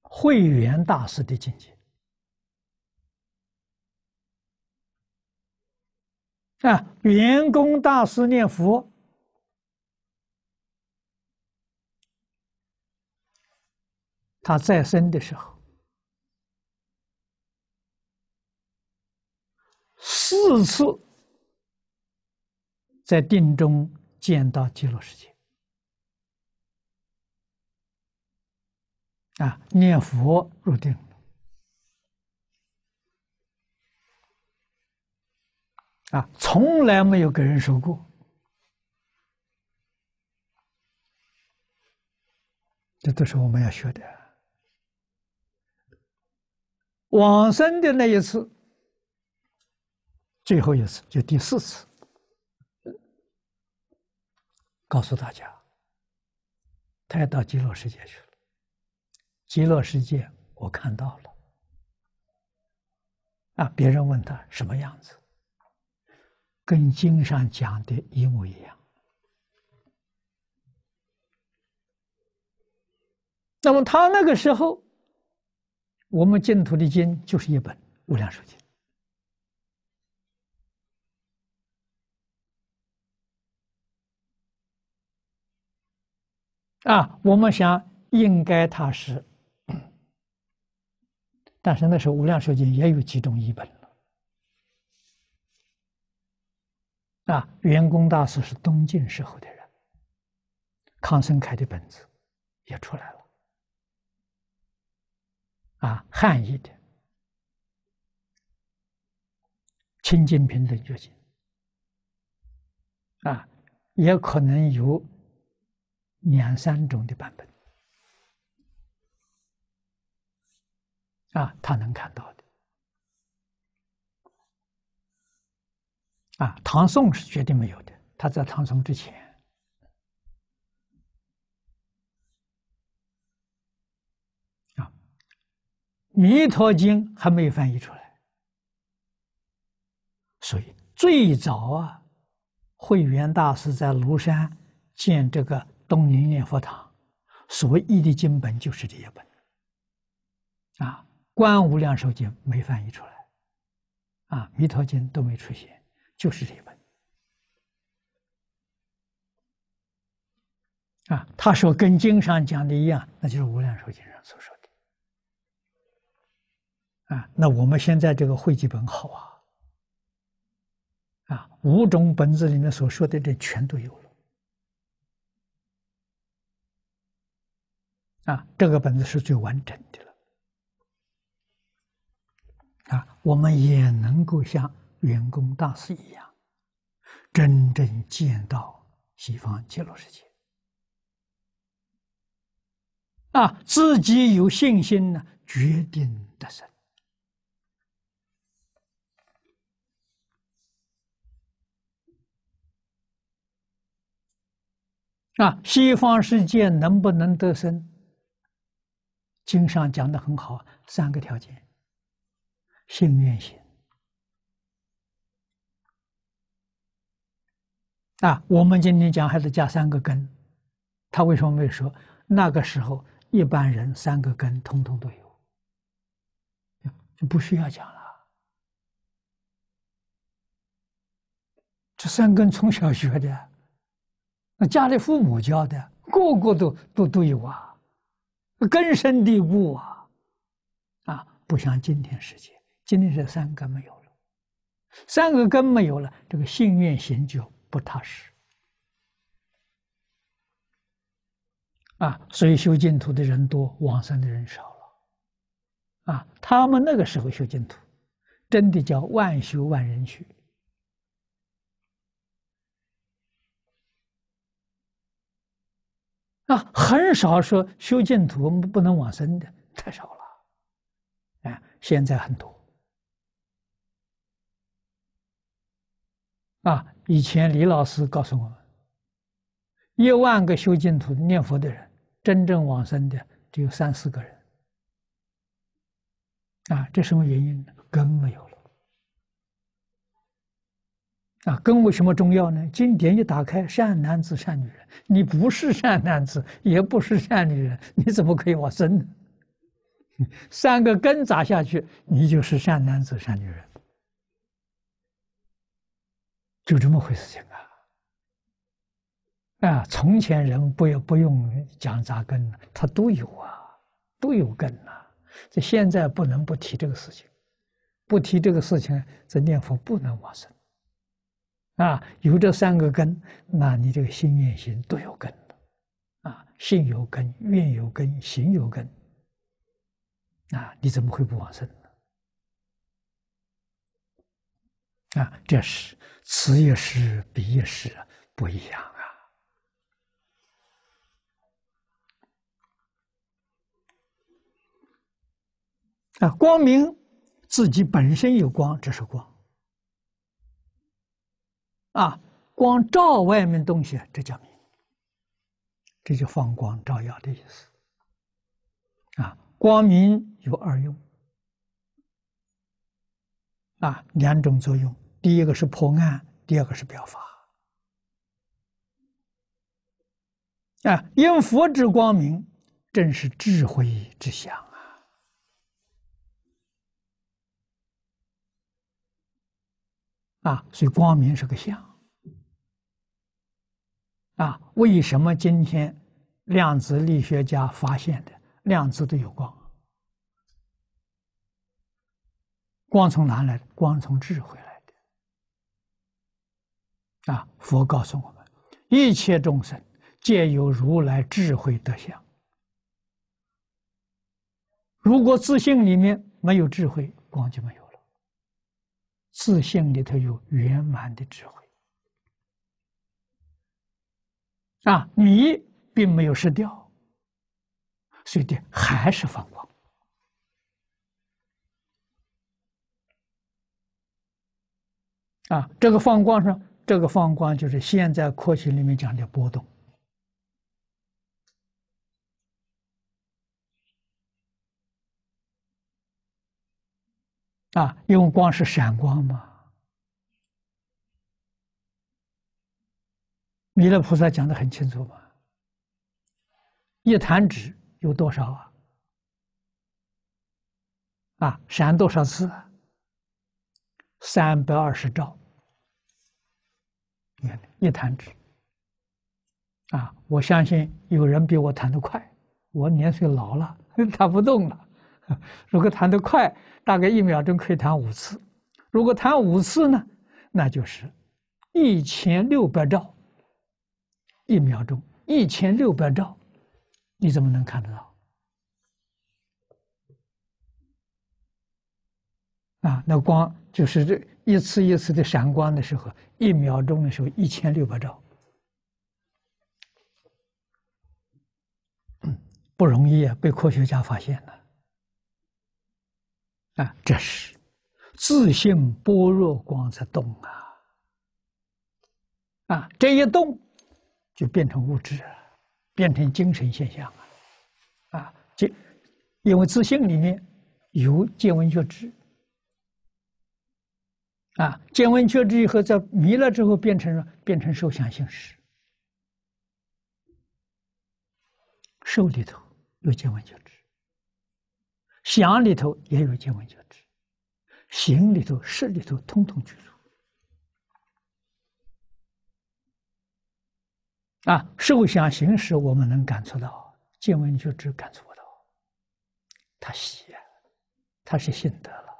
慧圆大师的境界。啊，圆光大师念佛，他再生的时候，四次在定中见到极乐世界。啊，念佛入定。啊，从来没有给人说过，这都是我们要学的。往生的那一次，最后一次，就第四次，告诉大家，他要到极乐世界去了。极乐世界我看到了，啊，别人问他什么样子？跟经上讲的一模一样。那么他那个时候，我们净土的经就是一本《无量寿经》啊。我们想应该他是，但是那时候《无量寿经》也有其中一本了。啊，袁公大师是东晋时候的人，康生凯的本子也出来了。啊，汉译的《清净平等觉经》，啊，也可能有两三种的版本。啊，他能看到的。啊，唐宋是绝对没有的。他在唐宋之前，啊，《弥陀经》还没有翻译出来，所以最早啊，慧远大师在庐山建这个东宁念佛堂，所译的经本就是这一本。啊，《观无量寿经》没翻译出来，啊，《弥陀经》都没出现。就是这本啊，他说跟经上讲的一样，那就是无量寿经上所说的啊。那我们现在这个汇集本好啊啊，五种本子里面所说的这全都有了啊，这个本子是最完整的了啊，我们也能够像。员工大师一样，真正见到西方极乐世界啊，自己有信心呢，决定得胜。啊。西方世界能不能得胜？经上讲的很好，三个条件：心愿心。啊，我们今天讲还是加三个根，他为什么没说？那个时候一般人三个根通通都有，就不需要讲了。这三根从小学的，那家里父母教的，个个都都都有啊，根深蒂固啊，啊，不像今天世界，今天这三个没有了，三个根没有了，这个信愿行就。不踏实，啊！所以修净土的人多，往生的人少了，啊！他们那个时候修净土，真的叫万修万人去，那很少说修净土不能往生的，太少了，哎，现在很多。啊，以前李老师告诉我们，一万个修净土念佛的人，真正往生的只有三四个人。啊，这什么原因呢？根没有了。啊，根为什么重要呢？经典一打开，善男子善女人，你不是善男子，也不是善女人，你怎么可以往生呢？三个根砸下去，你就是善男子善女人。就这么回事情啊！啊，从前人不要不用讲扎根，他都有啊，都有根呐。这现在不能不提这个事情，不提这个事情，这念佛不能往生。啊，有这三个根，那你这个心愿行都有根啊，性有根，愿有根，行有根，啊，你怎么会不往生？啊，这是此也是彼也是不一样啊！啊，光明自己本身有光，这是光啊，光照外面东西，这叫明，这就放光照耀的意思啊。光明有二用啊，两种作用。第一个是破案，第二个是表法。啊，因佛之光明，正是智慧之相啊！啊，所以光明是个相。啊，为什么今天量子力学家发现的量子都有光？光从哪来？光从智慧来。啊，佛告诉我们，一切众生皆有如来智慧德相。如果自信里面没有智慧，光就没有了。自信里头有圆满的智慧，啊，迷并没有失掉，所以的还是放光。啊，这个放光上。这个放光就是现在科学里面讲的波动啊，因为光是闪光嘛。弥勒菩萨讲的很清楚嘛，一弹指有多少啊？啊，闪多少次？三百二十兆。一弹指啊！我相信有人比我弹得快。我年岁老了，弹不动了。如果弹得快，大概一秒钟可以弹五次。如果弹五次呢，那就是一千六百兆一秒钟。一千六百兆，你怎么能看得到？啊，那光就是这。一次一次的闪光的时候，一秒钟的时候，一千六百兆，不容易啊！被科学家发现了，啊，这是自信般若光在动啊，啊，这一动就变成物质，变成精神现象啊，啊，这因为自信里面有见闻觉知。啊，见闻觉知以后，在迷了之后，变成了变成受想行识，受里头有见闻觉知，想里头也有见闻觉知，行里头、识里头，通通具足。啊，受想行识我们能感触到，见闻觉知感触不到，他喜他是心得了。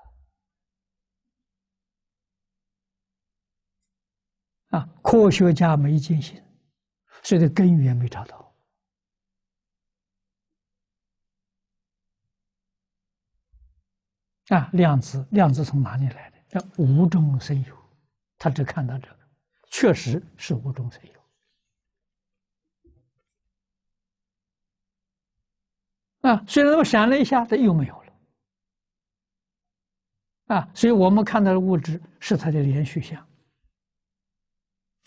啊，科学家没进行，所以根源没找到。啊，量子，量子从哪里来的？叫无中生有，他只看到这个，确实是无中生有。啊，虽然我想了一下，它又没有了。啊，所以我们看到的物质是它的连续相。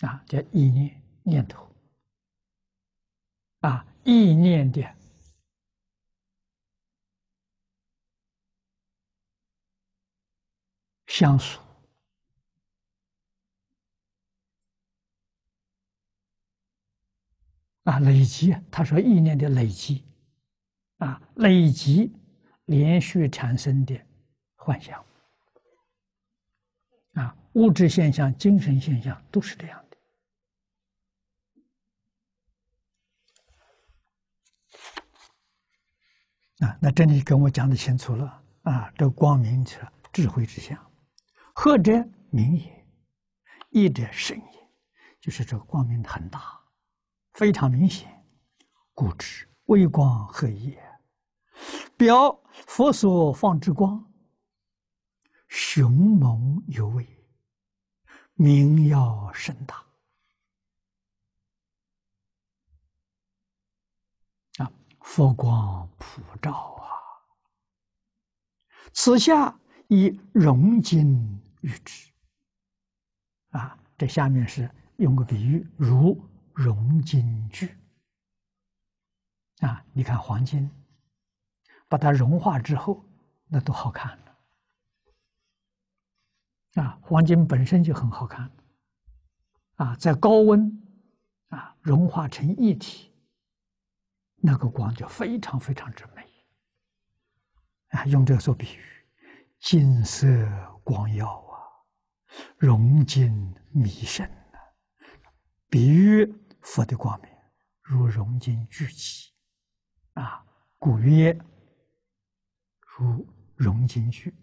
啊，叫意念念头啊，意念的相属啊，累积，他说意念的累积啊，累积连续产生的幻想啊，物质现象、精神现象都是这样。那这里跟我讲的清楚了啊，这光明是智慧之相，何者明也？一者深也，就是这个光明很大，非常明显，故知微光何也？表佛所放之光，雄猛有为，明耀甚大。佛光普照啊！此下以融金喻之啊，这下面是用个比喻，如融金具。啊。你看黄金，把它融化之后，那都好看了啊。黄金本身就很好看啊，在高温啊融化成一体。那个光就非常非常之美，啊，用这个做比喻，金色光耀啊，融金弥深呐，比喻佛的光明如融金聚起，啊，古曰如融金聚。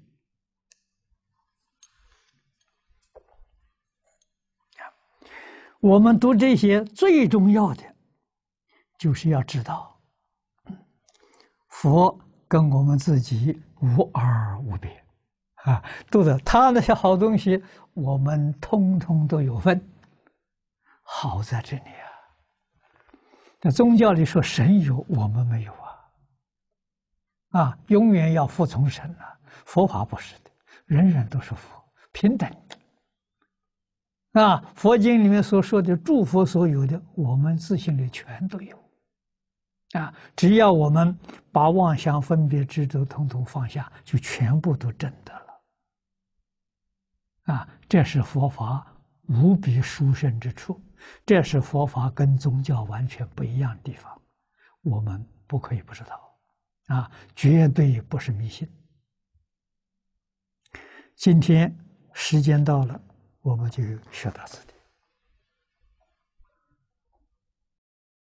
我们读这些最重要的。就是要知道，佛跟我们自己无二无别，啊，都是他那些好东西，我们通通都有份，好在这里啊。在宗教里说神有，我们没有啊，啊，永远要服从神了。佛法不是的，人人都是佛，平等的。啊，佛经里面所说的诸佛所有的，我们自信里全都有。啊，只要我们把妄想分别执着统统放下，就全部都正得了。啊，这是佛法无比殊胜之处，这是佛法跟宗教完全不一样的地方，我们不可以不知道。啊，绝对不是迷信。今天时间到了，我们就学到此。